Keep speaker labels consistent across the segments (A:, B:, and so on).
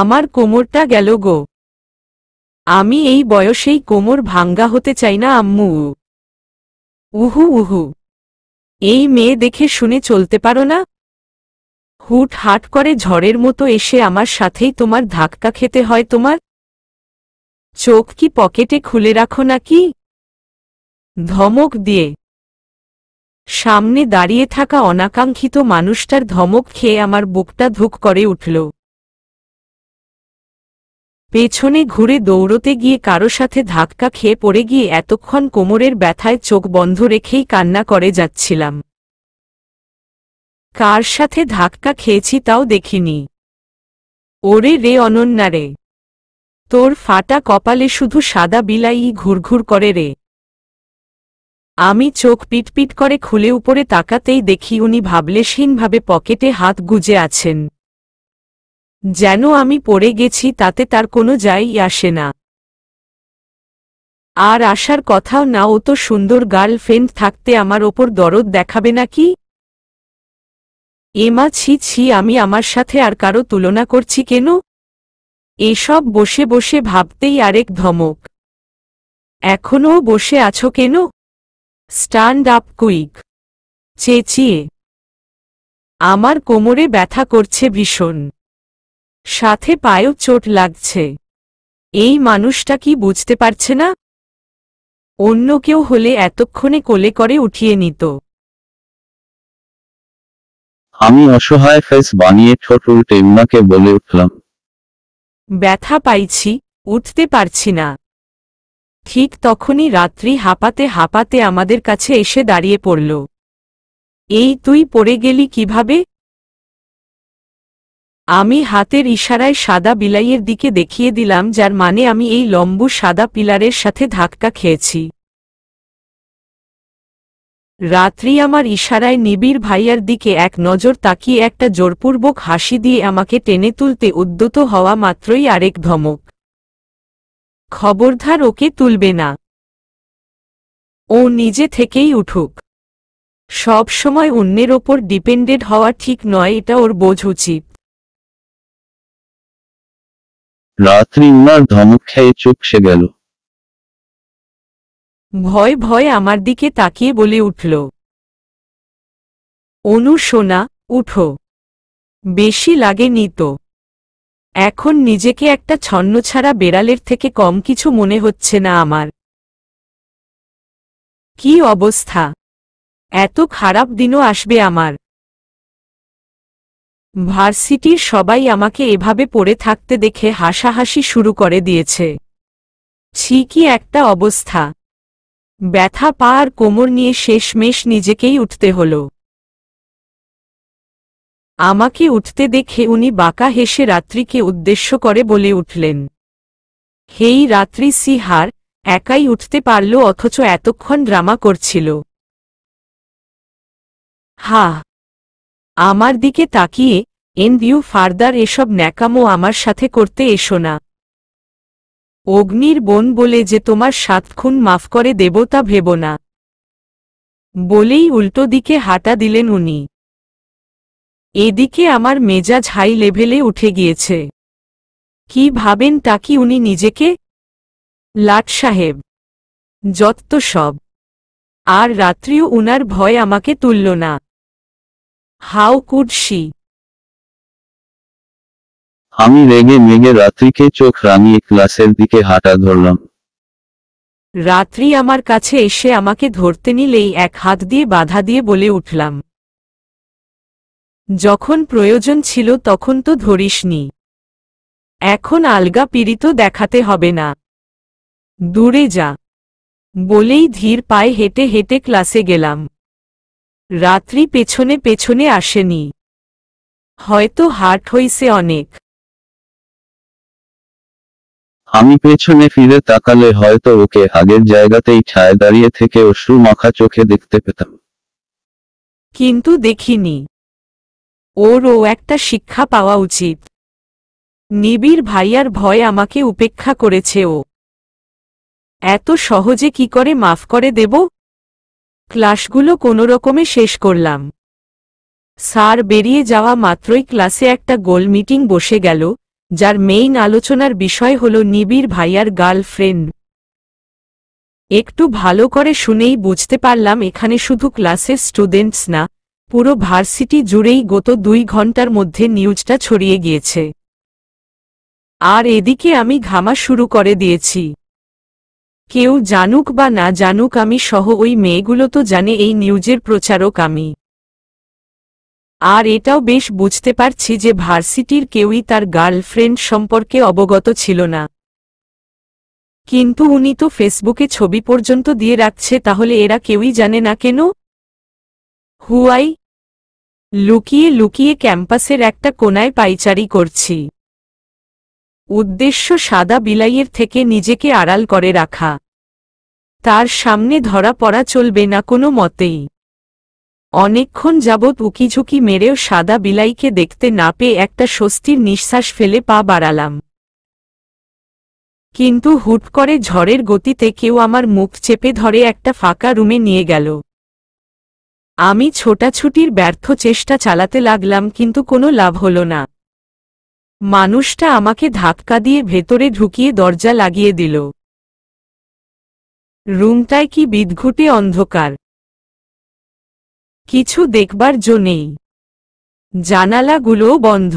A: আমার কোমরটা গেল গো আমি এই বয়সেই কোমর ভাঙ্গা হতে চাই না আম্মু উহু উহু এই মেয়ে দেখে শুনে চলতে পারো না হুট হাট করে ঝড়ের মতো এসে আমার সাথেই তোমার ধাক্কা খেতে হয় তোমার চোখ কি পকেটে খুলে রাখো নাকি ধমক দিয়ে সামনে দাঁড়িয়ে থাকা অনাকাঙ্ক্ষিত মানুষটার ধমক খেয়ে আমার বুকটা ধুক করে উঠল পেছনে ঘুরে দৌড়তে গিয়ে কারো সাথে ধাক্কা খেয়ে পড়ে গিয়ে এতক্ষণ কোমরের ব্যথায় চোখ বন্ধ রেখেই কান্না করে যাচ্ছিলাম কার সাথে ধাক্কা খেয়েছি তাও দেখিনি ওরে রে অনন্যা রে তোর ফাটা কপালে শুধু সাদা বিলাই ঘুরঘুর করে রে আমি চোখ পিটপিট করে খুলে উপরে তাকাতেই দেখি উনি ভাবলেশহীনভাবে পকেটে হাত গুজে আছেন যেন আমি পড়ে গেছি তাতে তার কোনো যাই আসে না আর আসার কথাও না ও তো সুন্দর গার্লফ্রেন্ড থাকতে আমার ওপর দরদ দেখাবে নাকি এমা ছি ছি আমি আমার সাথে আর কারো তুলনা করছি কেন এসব বসে বসে ভাবতেই আরেক ধমক এখনও বসে আছো কেন স্ট্যান্ড আপ কুইক চেঁচিয়ে আমার কোমরে ব্যথা করছে ভীষণ সাথে পায়েও চোট লাগছে এই মানুষটা কি বুঝতে পারছে না অন্য কেউ হলে এতক্ষণে কোলে করে উঠিয়ে নিত
B: আমি অসহায় ফেস বানিয়ে ছোট উল্টে উনাকে বলে উঠলাম
A: ব্যথা পাইছি উঠতে পারছি না ঠিক তখনই রাত্রি হাঁপাতে হাঁপাতে আমাদের কাছে এসে দাঁড়িয়ে পড়ল এই তুই পড়ে গেলি কিভাবে আমি হাতের ইশারায় সাদা বিলাইয়ের দিকে দেখিয়ে দিলাম যার মানে আমি এই লম্বু সাদা পিলারের সাথে ধাক্কা খেয়েছি রাত্রি আমার ইশারায় নিবিড় ভাইয়ার দিকে এক নজর তাকিয়ে একটা জোরপূর্বক হাসি দিয়ে আমাকে টেনে তুলতে উদ্যত হওয়া মাত্রই আরেক ধমক খবরধার ওকে তুলবে না ও নিজে থেকেই উঠুক সব সময় অন্যের ওপর ডিপেন্ডেড হওয়া ঠিক নয় এটা ওর বোঝ উচিত
B: রাত্রি উনার ধমক খেয়ে চুপসে গেল
A: ভয় ভয় আমার দিকে তাকিয়ে বলে উঠল অনু সোনা উঠো বেশি লাগেনি তো এখন নিজেকে একটা ছন্ন ছাড়া বেড়ালের থেকে কম কিছু মনে হচ্ছে না আমার কি অবস্থা এত খারাপ দিনও আসবে আমার ভার্সিটির সবাই আমাকে এভাবে পড়ে থাকতে দেখে হাসাহাসি শুরু করে দিয়েছে ছি কি একটা অবস্থা ব্যথা পা আর কোমর নিয়ে শেষমেশ নিজেকেই উঠতে হল আমাকে উঠতে দেখে উনি বাঁকা হেসে রাত্রিকে উদ্দেশ্য করে বলে উঠলেন হেই রাত্রি সিহার একাই উঠতে পারল অথচ এতক্ষণ ড্রামা করছিল হা আমার দিকে তাকিয়ে এন ইউ ফার্দার এসব ন্যাকামো আমার সাথে করতে এসো না অগ্নির বোন বলে যে তোমার সাত খুন মাফ করে দেব তা ভেব না বলেই উল্টো দিকে হাঁটা দিলেন উনি এদিকে আমার মেজাজ হাই লেভেলে উঠে গিয়েছে কি ভাবেন তা কি উনি নিজেকে লাট সাহেব যত্ত সব আর রাত্রিও উনার ভয় আমাকে তুলল না হাউ কুড শি
B: আমি রেগে মেগে রাত্রিকে চোখ রাঙিয়ে ক্লাসের দিকে হাঁটা ধরলাম
A: রাত্রি আমার কাছে এসে আমাকে ধরতে নিলেই এক হাত দিয়ে বাধা দিয়ে বলে উঠলাম যখন প্রয়োজন ছিল তখন তো ধরিসনি এখন আলগা পীড়িত দেখাতে হবে না দূরে যা বলেই ধীর পায়ে হেঁটে হেঁটে ক্লাসে গেলাম রাত্রি পেছনে পেছনে আসেনি হয়তো হাট হইছে অনেক
B: আমি পেছনে ফিরে তাকালে হয়তো ওকে আগের জায়গাতেই ছায় দাঁড়িয়ে থেকে অশ্রু মাখা চোখে দেখতে পেতাম
A: কিন্তু দেখিনি ওরও একটা শিক্ষা পাওয়া উচিত নিবিড় ভাইয়ার ভয় আমাকে উপেক্ষা করেছে ও এত সহজে কি করে মাফ করে দেব ক্লাসগুলো কোনো রকমে শেষ করলাম স্যার বেরিয়ে যাওয়া মাত্রই ক্লাসে একটা গোল মিটিং বসে গেল যার মেইন আলোচনার বিষয় হল নিবিড় ভাইয়ার গার্লফ্রেন্ড একটু ভালো করে শুনেই বুঝতে পারলাম এখানে শুধু ক্লাসের স্টুডেন্টস না পুরো ভার্সিটি জুড়েই গত দুই ঘন্টার মধ্যে নিউজটা ছড়িয়ে গিয়েছে আর এদিকে আমি ঘামা শুরু করে দিয়েছি কেউ জানুক বা না জানুক আমি সহ ওই মেয়েগুলো তো জানে এই নিউজের প্রচারক আমি আর এটাও বেশ বুঝতে পারছি যে ভার্সিটির কেউই তার গার্লফ্রেন্ড সম্পর্কে অবগত ছিল না কিন্তু উনি তো ফেসবুকে ছবি পর্যন্ত দিয়ে রাখছে তাহলে এরা কেউই জানে না কেন হুয়াই লুকিয়ে লুকিয়ে ক্যাম্পাসের একটা কোনায় পাইচারি করছি উদ্দেশ্য সাদা বিলাইয়ের থেকে নিজেকে আড়াল করে রাখা তার সামনে ধরা পড়া চলবে না কোনো মতেই অনেকক্ষণ যাবৎ উকিঝুঁকি মেরেও সাদা বিলাইকে দেখতে না পেয়ে একটা স্বস্তির নিঃশ্বাস ফেলে পা বাড়ালাম কিন্তু হুট করে ঝড়ের গতিতে কেউ আমার মুখ চেপে ধরে একটা ফাঁকা রুমে নিয়ে গেল আমি ছোটাছুটির ব্যর্থ চেষ্টা চালাতে লাগলাম কিন্তু কোনো লাভ হল না মানুষটা আমাকে ধাক্কা দিয়ে ভেতরে ঢুকিয়ে দরজা লাগিয়ে দিল রুমটায় কি বিদঘুটে অন্ধকার কিছু দেখবার জো নেই জানালাগুলোও বন্ধ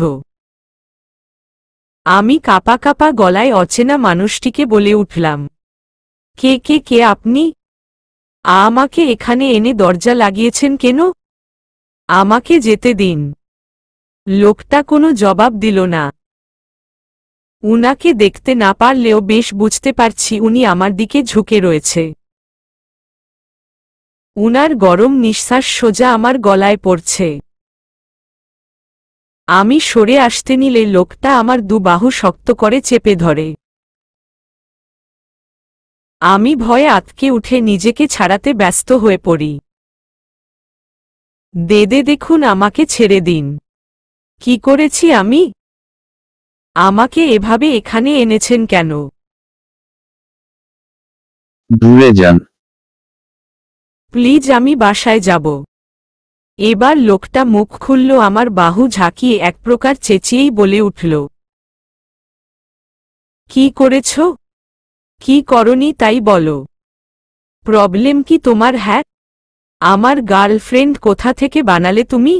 A: আমি কাপা কাপা গলায় অচেনা মানুষটিকে বলে উঠলাম কে কে কে আপনি আমাকে এখানে এনে দরজা লাগিয়েছেন কেন আমাকে যেতে দিন লোকটা কোনো জবাব দিল না উনাকে দেখতে না পারলেও বেশ বুঝতে পারছি উনি আমার দিকে ঝুঁকে রয়েছে উনার গরম নিঃশ্বাস সোজা আমার গলায় পড়ছে আমি সরে আসতে নিলে লোকটা আমার দুবাহু শক্ত করে চেপে ধরে আমি ভয়ে আতকে উঠে নিজেকে ছাড়াতে ব্যস্ত হয়ে পড়ি দেদে দেখুন আমাকে ছেড়ে দিন কি করেছি আমি আমাকে এভাবে এখানে এনেছেন কেন দূরে যান প্লিজ আমি বাসায় যাব এবার লোকটা মুখ খুলল আমার বাহু ঝাঁকিয়ে এক প্রকার চেঁচিয়েই বলে উঠল কি করেছ কি করনি তাই বলো প্রবলেম কি তোমার হ্যাঁ আমার গার্লফ্রেন্ড কোথা থেকে বানালে তুমি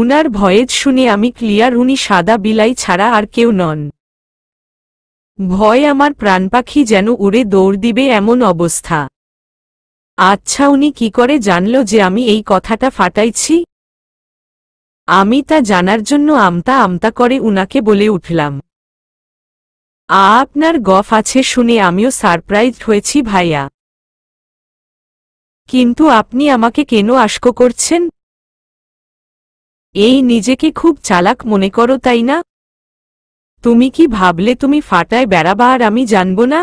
A: উনার ভয়েজ শুনে আমি ক্লিয়ার উনি সাদা বিলাই ছাড়া আর কেউ নন ভয় আমার প্রাণপাখি যেন উড়ে দৌড় দিবে এমন অবস্থা আচ্ছা উনি কি করে জানল যে আমি এই কথাটা ফাটাইছি আমি তা জানার জন্য আমতা আমতা করে উনাকে বলে উঠলাম আপনার গফ আছে শুনে আমিও সারপ্রাইজড হয়েছি ভাইয়া কিন্তু আপনি আমাকে কেন আশক করছেন এই নিজেকে খুব চালাক মনে করো তাই না তুমি কি ভাবলে তুমি ফাটায় বেড়াবা আর আমি জানব না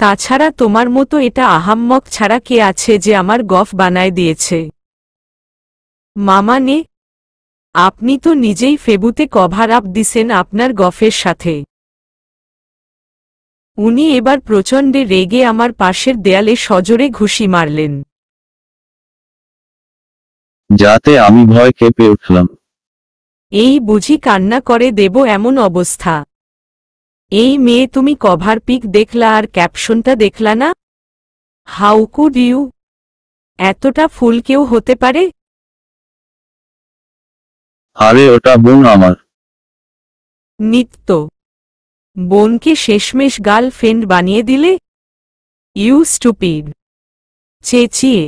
A: তাছাড়া তোমার মতো এটা আহাম্মক ছাড়া কে আছে যে আমার গফ বানায় দিয়েছে মামা নে আপনি তো নিজেই ফেবুতে কভার আপ দিছেন আপনার গফের সাথে উনি এবার প্রচণ্ডে রেগে আমার পাশের দেয়ালে সজোরে ঘুষি মারলেন
B: যাতে আমি ভয় কেঁপে উঠলাম
A: এই বুঝি কান্না করে দেব এমন অবস্থা এই মেয়ে তুমি কভার পিক দেখলা আর ক্যাপশনটা দেখলা না হাউ কুড ইউ এতটা ফুল কেউ হতে পারে
B: আরে ওটা বোন আমার
A: নিত্য বোনকে শেষমেশ গার্লফ্রেন্ড বানিয়ে দিলে ইউ স্টুপিড চেঁচিয়ে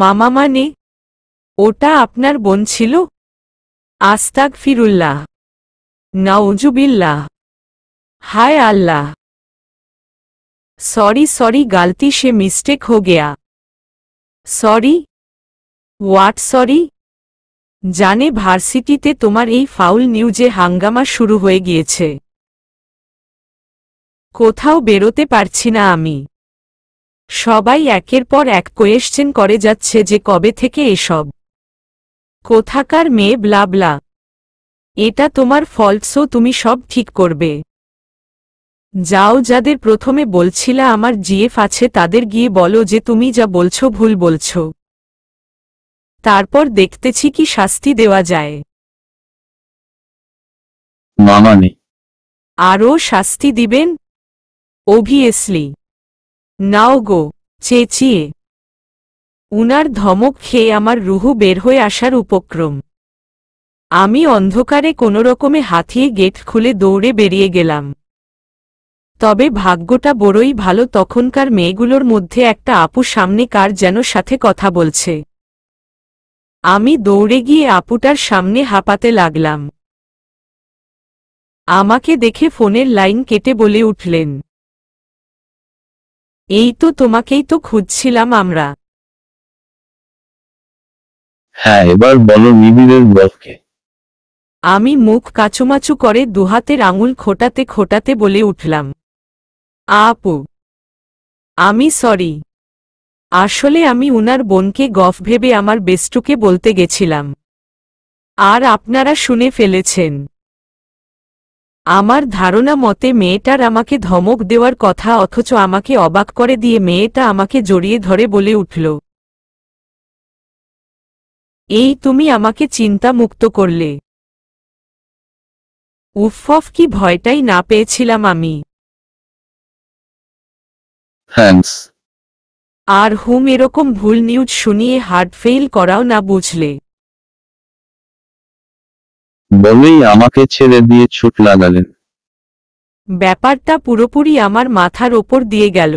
A: মামা মানে ওটা আপনার বোন ছিল আস্তাক ফিরুল্লাহ নাউজুবিল্লাহ হায় আল্লাহ সরি সরি গালতি সে মিস্টেক হো গেয়া সরি হোয়াট সরি জানে ভার্সিটিতে তোমার এই ফাউল নিউজে হাঙ্গামা শুরু হয়ে গিয়েছে কোথাও বেরোতে পারছি না আমি সবাই একের পর এক কোয়েশ্চেন করে যাচ্ছে যে কবে থেকে এসব কোথাকার মেয়ে ব্লাবলা এটা তোমার ফলসও তুমি সব ঠিক করবে যাও যাদের প্রথমে বলছিলা আমার জিএফ আছে তাদের গিয়ে বলো যে তুমি যা বলছো ভুল বলছো তারপর দেখতেছি কি শাস্তি দেওয়া যায় আরও শাস্তি দিবেন অভিয়াসলি নাও গো চেঁচিয়ে উনার ধমক খেয়ে আমার রুহু বের হয়ে আসার উপক্রম আমি অন্ধকারে কোনো রকমে হাতিয়ে গেট খুলে দৌড়ে বেরিয়ে গেলাম তবে ভাগ্যটা বড়ই ভালো তখনকার মেয়েগুলোর মধ্যে একটা আপু সামনে কার যেন সাথে কথা বলছে আমি দৌড়ে গিয়ে আপুটার সামনে হাঁপাতে লাগলাম আমাকে দেখে ফোনের লাইন কেটে বলে উঠলেন এই তো তোমাকেই তো খুঁজছিলাম আমরা
B: হ্যাঁ এবার বলো নিবিড়ের গল্পকে
A: আমি মুখ কাচুমাচু করে দুহাতের আঙুল খোটাতে খোটাতে বলে উঠলাম আপু আমি সরি আসলে আমি উনার বোনকে গফ ভেবে আমার বেস্টুকে বলতে গেছিলাম আর আপনারা শুনে ফেলেছেন আমার ধারণা মতে মেয়েটার আমাকে ধমক দেওয়ার কথা অথচ আমাকে অবাক করে দিয়ে মেয়েটা আমাকে জড়িয়ে ধরে বলে উঠল এই তুমি আমাকে চিন্তা মুক্ত করলে উফফ কি ভয়টাই না পেয়েছিলাম আমি আর হুম এরকম ভুল নিউজ শুনিয়ে হার্ট ফেইল করাও না বুঝলে
B: বলেই আমাকে ছেড়ে দিয়ে ছুট লাগালেন
A: ব্যাপারটা পুরোপুরি আমার মাথার ওপর দিয়ে গেল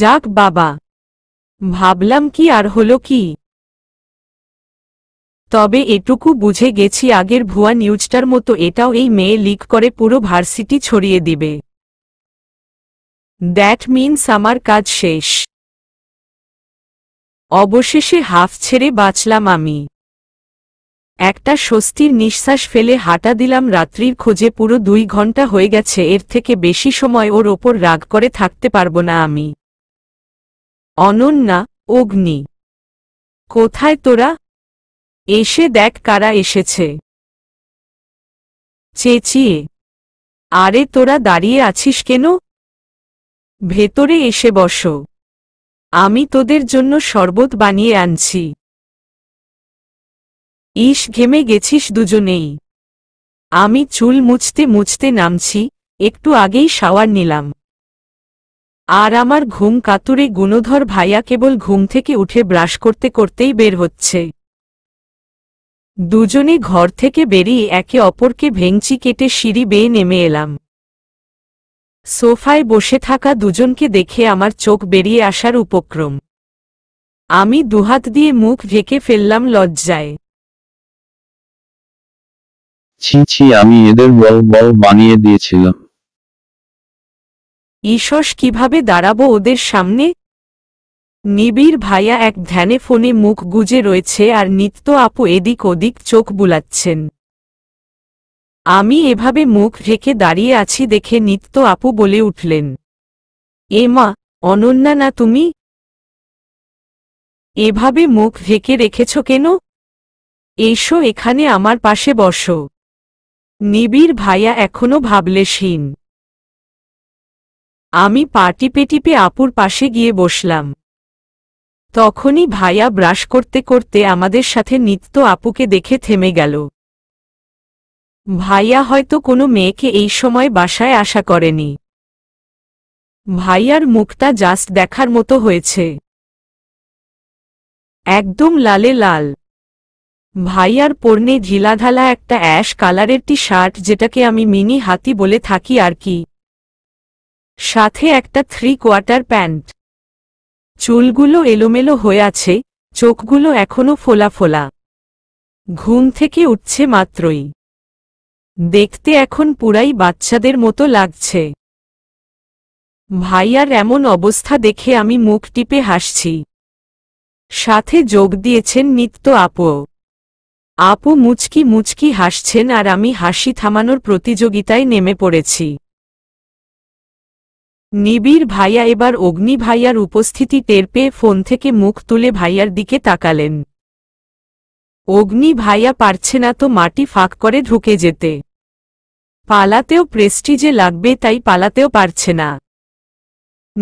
A: যাক বাবা ভাবলাম কি আর হল কি তবে এটুকু বুঝে গেছি আগের ভুয়া নিউজটার মতো এটাও এই মেয়ে লিক করে পুরো ভার্সিটি ছড়িয়ে দিবে দ্যাট মিনস আমার কাজ শেষ অবশেষে হাফ ছেড়ে বাঁচলাম আমি একটা স্বস্তির নিঃশ্বাস ফেলে হাঁটা দিলাম রাত্রির খোঁজে পুরো দুই ঘন্টা হয়ে গেছে এর থেকে বেশি সময় ওর ওপর রাগ করে থাকতে পারবো না আমি অনন্যা অগ্নি কোথায় তোরা এসে দেখ কারা এসেছে চেঁচিয়ে আরে তোরা দাঁড়িয়ে আছিস কেন ভেতরে এসে বসো আমি তোদের জন্য শরবত বানিয়ে আনছি ইস ঘেমে গেছিস দুজনেই আমি চুল মুছতে মুছতে নামছি একটু আগেই শাওয়ার নিলাম আর আমার ঘুম কাতুরে গুণধর ভাইয়া কেবল ঘুম থেকে উঠে ব্রাশ করতে করতেই বের হচ্ছে দুজনে ঘর থেকে বেরিয়ে একে অপরকে ভেংচি কেটে সিঁড়ি বেয়ে নেমে এলাম সোফায় বসে থাকা দুজনকে দেখে আমার চোখ বেরিয়ে আসার উপক্রম আমি দুহাত দিয়ে মুখ ঢেকে ফেললাম লজ্জায়
B: ছি ছি আমি এদের বল বল বানিয়ে দিয়েছিলাম
A: ঈশ্বস কিভাবে দাঁড়াবো ওদের সামনে নিবিড় ভাইয়া এক ধ্যানে ফোনে মুখ গুজে রয়েছে আর নিত্য আপু এদিক ওদিক চোখ বুলাচ্ছেন আমি এভাবে মুখ ঢেকে দাঁড়িয়ে আছি দেখে নিত্য আপু বলে উঠলেন এ মা অনন্যা না তুমি এভাবে মুখ ঢেকে রেখেছ কেন এসো এখানে আমার পাশে বসো নিবিড় ভাইয়া এখনো ভাবলেশহীন আমি পা পেটিপে আপুর পাশে গিয়ে বসলাম তখনই ভাইয়া ব্রাশ করতে করতে আমাদের সাথে নিত্য আপুকে দেখে থেমে গেল ভাইয়া হয়তো কোনো মেয়েকে এই সময় বাসায় আশা করেনি ভাইয়ার মুখটা জাস্ট দেখার মতো হয়েছে একদম লালে লাল ভাইয়ার পর্নে ঝিলাধালা একটা অ্যাশ কালারের টি শার্ট যেটাকে আমি মিনি হাতি বলে থাকি আর কি সাথে একটা থ্রি কোয়ার্টার প্যান্ট চুলগুলো এলোমেলো হয়ে আছে চোখগুলো এখনো ফোলা ফোলা ঘুম থেকে উঠছে মাত্রই দেখতে এখন পুরাই বাচ্চাদের মতো লাগছে ভাইয়ার এমন অবস্থা দেখে আমি মুখ টিপে হাসছি সাথে যোগ দিয়েছেন নিত্য আপু আপু মুচকি মুচকি হাসছেন আর আমি হাসি থামানোর প্রতিযোগিতায় নেমে পড়েছি নিবিড় ভাইয়া এবার অগ্নি ভাইয়ার উপস্থিতি টের পেয়ে ফোন থেকে মুখ তুলে ভাইয়ার দিকে তাকালেন অগ্নি ভাইয়া পারছে না তো মাটি ফাঁক করে ঢুকে যেতে পালাতেও প্রেস্টিজে লাগবে তাই পালাতেও পারছে না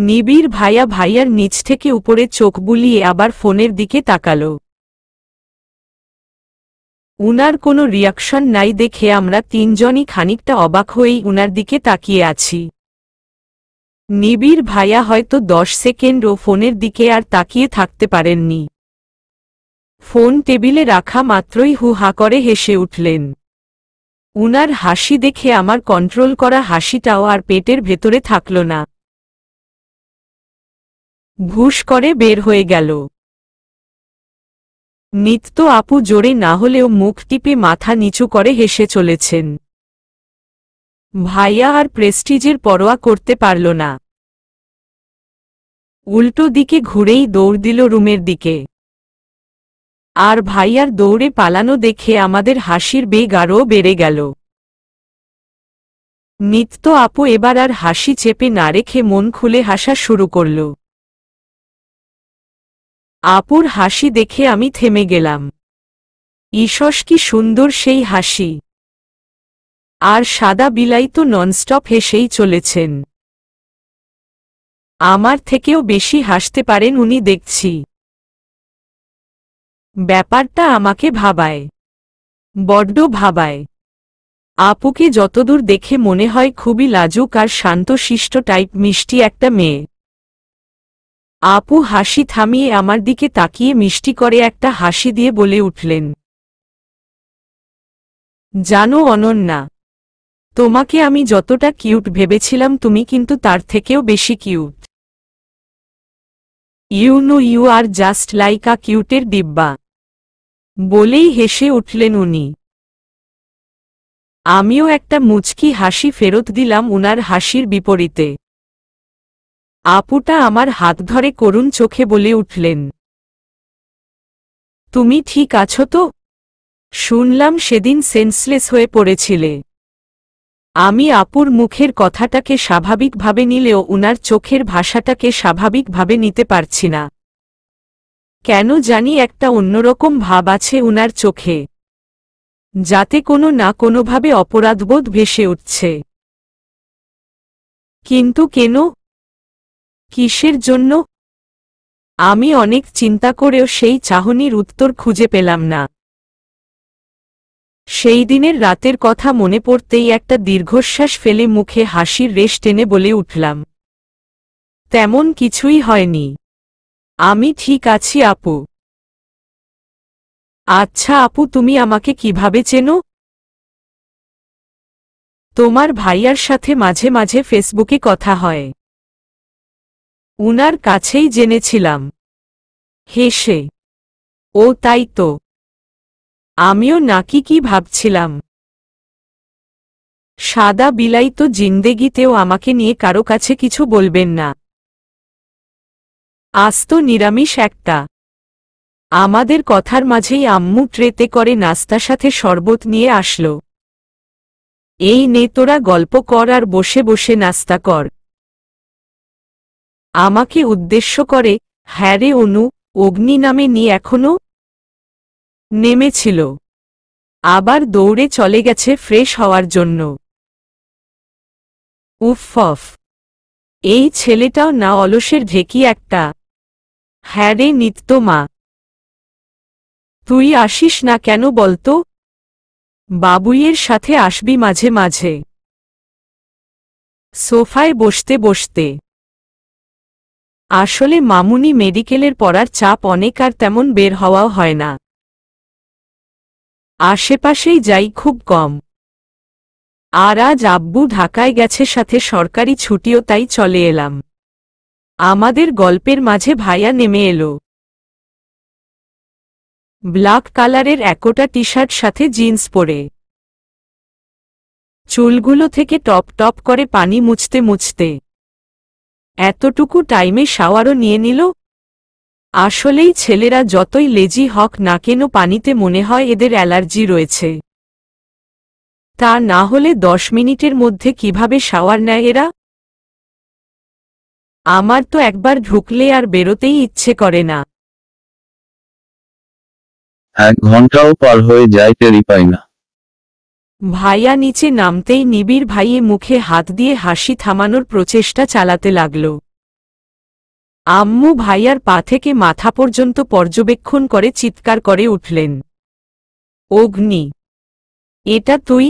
A: নিবিড় ভাইয়া ভাইয়ার নিচ থেকে উপরে চোখ বুলিয়ে আবার ফোনের দিকে তাকাল উনার কোনো রিয়াকশন নাই দেখে আমরা তিনজনই খানিকটা অবাক হয়েই উনার দিকে তাকিয়ে আছি নিবিড় ভাইয়া হয়তো দশ সেকেন্ডও ফোনের দিকে আর তাকিয়ে থাকতে পারেননি ফোন টেবিলে রাখা মাত্রই হুহা করে হেসে উঠলেন উনার হাসি দেখে আমার কন্ট্রোল করা হাসিটাও আর পেটের ভেতরে থাকল না ঘুষ করে বের হয়ে গেল নিত্য আপু জোরে না হলেও মুখ টিপে মাথা নিচু করে হেসে চলেছেন ভাইয়া আর প্রেস্টিজের পরোয়া করতে পারল না উল্টো দিকে ঘুরেই দৌড় দিল রুমের দিকে আর ভাইয়ার দৌড়ে পালানো দেখে আমাদের হাসির বেগ আরও বেড়ে গেল নিত্য আপু এবার আর হাসি চেপে না রেখে মন খুলে হাসা শুরু করল আপুর হাসি দেখে আমি থেমে গেলাম ঈশস কি সুন্দর সেই হাসি আর সাদা বিলাই তো ননস্টপ হেসেই চলেছেন আমার থেকেও বেশি হাসতে পারেন উনি দেখছি ব্যাপারটা আমাকে ভাবায় বড্ড ভাবায় আপুকে যতদূর দেখে মনে হয় খুবই লাজুক আর শান্তশিষ্ট টাইপ মিষ্টি একটা মেয়ে আপু হাসি থামিয়ে আমার দিকে তাকিয়ে মিষ্টি করে একটা হাসি দিয়ে বলে উঠলেন জানো অনন্যা তোমাকে আমি যতটা কিউট ভেবেছিলাম তুমি কিন্তু তার থেকেও বেশি cute you know you are just like a কিউটের ডিব্বা বলেই হেসে উঠলেন উনি আমিও একটা মুচকি হাসি ফেরত দিলাম উনার হাসির বিপরীতে আপুটা আমার হাত ধরে করুণ চোখে বলে উঠলেন তুমি ঠিক আছো তো শুনলাম সেদিন সেন্সলেস হয়ে পড়েছিলে আমি আপুর মুখের কথাটাকে স্বাভাবিকভাবে নিলেও উনার চোখের ভাষাটাকে স্বাভাবিকভাবে নিতে পারছি না কেন জানি একটা অন্যরকম ভাব আছে উনার চোখে যাতে কোনো না কোনোভাবে অপরাধবোধ ভেসে উঠছে কিন্তু কেন কিসের জন্য আমি অনেক চিন্তা করেও সেই চাহনির উত্তর খুঁজে পেলাম না সেই দিনের রাতের কথা মনে পড়তেই একটা দীর্ঘশ্বাস ফেলে মুখে হাসির রেশ টেনে বলে উঠলাম তেমন কিছুই হয়নি আমি ঠিক আছি আপু আচ্ছা আপু তুমি আমাকে কিভাবে চেনো তোমার ভাইয়ার সাথে মাঝে মাঝে ফেসবুকে কথা হয় উনার কাছেই জেনেছিলাম হেসে ও তাই তো আমিও নাকি কি ভাবছিলাম সাদা বিলাই তো জিন্দেগিতেও আমাকে নিয়ে কারো কাছে কিছু বলবেন না আস্ত নিরামিষ একটা আমাদের কথার মাঝেই আম্মু ট্রেতে করে নাস্তা সাথে শরবত নিয়ে আসল এই নে তোরা গল্প কর আর বসে বসে নাস্তা কর আমাকে উদ্দেশ্য করে হ্যারে অনু অগ্নি নামে নিয়ে এখনও নেমেছিল আবার দৌড়ে চলে গেছে ফ্রেশ হওয়ার জন্য উফফ এই ছেলেটাও না অলসের ঢেকি একটা হ্যাঁ রে নিত্য মা তুই আসিস না কেন বলতো বাবুইয়ের সাথে আসবি মাঝে মাঝে সোফায় বসতে বসতে আসলে মামুনি মেডিকেলের পড়ার চাপ অনেক আর তেমন বের হওয়াও হয় না আশেপাশেই যাই খুব কম আর আজ আব্বু ঢাকায় গেছে সাথে সরকারি ছুটিও তাই চলে এলাম আমাদের গল্পের মাঝে ভাইয়া নেমে এলো ব্ল্যাক কালারের একটা টি শার্ট সাথে জিন্স পরে চুলগুলো থেকে টপ টপ করে পানি মুছতে মুছতে এতটুকু টাইমে শাওয়ারও নিয়ে নিল আসলেই ছেলেরা যতই লেজি হক না কেন পানিতে মনে হয় এদের অ্যালার্জি রয়েছে তা না হলে দশ মিনিটের মধ্যে কিভাবে শাওয়ার নেয় এরা আমার তো একবার ঢুকলে আর বেরোতেই ইচ্ছে করে না
B: এক ঘন্টাও পার হয়ে যায় টেরি পাই না
A: ভাইয়া নিচে নামতেই নিবিড় ভাইয়ে মুখে হাত দিয়ে হাসি থামানোর প্রচেষ্টা চালাতে লাগলো আম্মু ভাইয়ার পা থেকে মাথা পর্যন্ত পর্যবেক্ষণ করে চিৎকার করে উঠলেন অগ্নি এটা তুই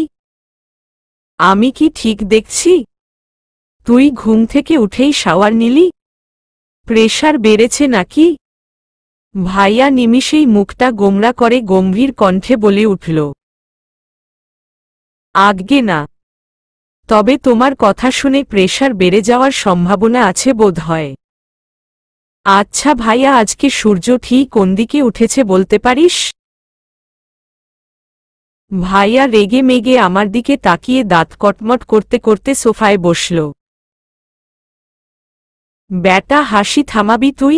A: আমি কি ঠিক দেখছি তুই ঘুম থেকে উঠেই শাওয়ার নিলি প্রেশার বেড়েছে নাকি ভাইয়া নিমিষেই মুখটা গোমরা করে গম্ভীর কণ্ঠে বলে উঠল আগে না তবে তোমার কথা শুনে প্রেশার বেড়ে যাওয়ার সম্ভাবনা আছে বোধ হয় আচ্ছা ভাইয়া আজকে সূর্য ঠিক কোন দিকে উঠেছে বলতে পারিস ভাইয়া রেগে মেগে আমার দিকে তাকিয়ে দাঁত কটমট করতে করতে সোফায় বসল ব্যাটা হাসি থামাবি তুই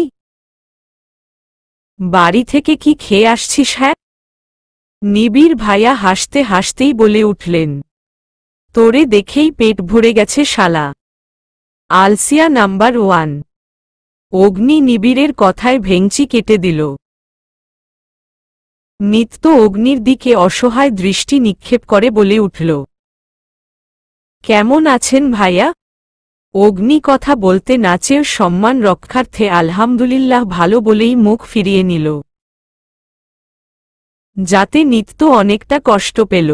A: বাড়ি থেকে কি খেয়ে আসছিস হ্যাঁ নিবিড় ভাইয়া হাসতে হাসতেই বলে উঠলেন তোরে দেখেই পেট ভরে গেছে শালা আলসিয়া নাম্বার ওয়ান অগ্নি নিবিড়ের কথায় ভেংচি কেটে দিল নিত্য অগ্নির দিকে অসহায় দৃষ্টি নিক্ষেপ করে বলে উঠল কেমন আছেন ভাইয়া অগ্নি কথা বলতে নাচেও সম্মান রক্ষার্থে আলহামদুলিল্লাহ ভালো বলেই মুখ ফিরিয়ে নিল যাতে নিত্য অনেকটা কষ্ট পেল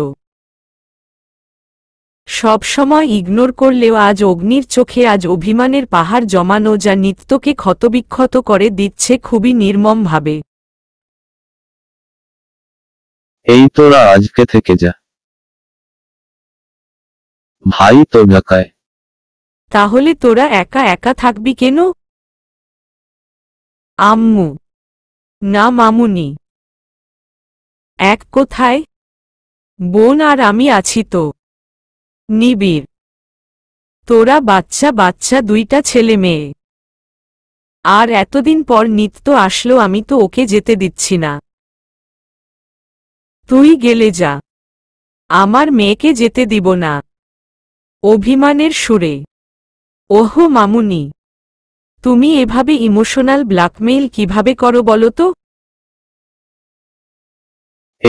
A: সবসময় ইগনোর করলেও আজ অগ্নির চোখে আজ অভিমানের পাহাড় জমানো যা নিত্যকে ক্ষতবিক্ষত করে দিচ্ছে খুবই নির্মমভাবে
B: এই তোরা আজকে থেকে যা ভাই তো ঢাকায়
A: তাহলে তোরা একা একা থাকবি কেন আম্মু না মামুনি এক কোথায় বোন আর আমি আছি তো নিবিড় তোরা বাচ্চা বাচ্চা দুইটা ছেলে মেয়ে আর এতদিন পর নিত্য আসলো আমি তো ওকে যেতে দিচ্ছি না তুই গেলে যা আমার মেয়েকে যেতে দিব না অভিমানের সুরে ওহ মামুনি তুমি এভাবে ইমোশনাল ব্ল্যাকমেইল কিভাবে করো বলো তো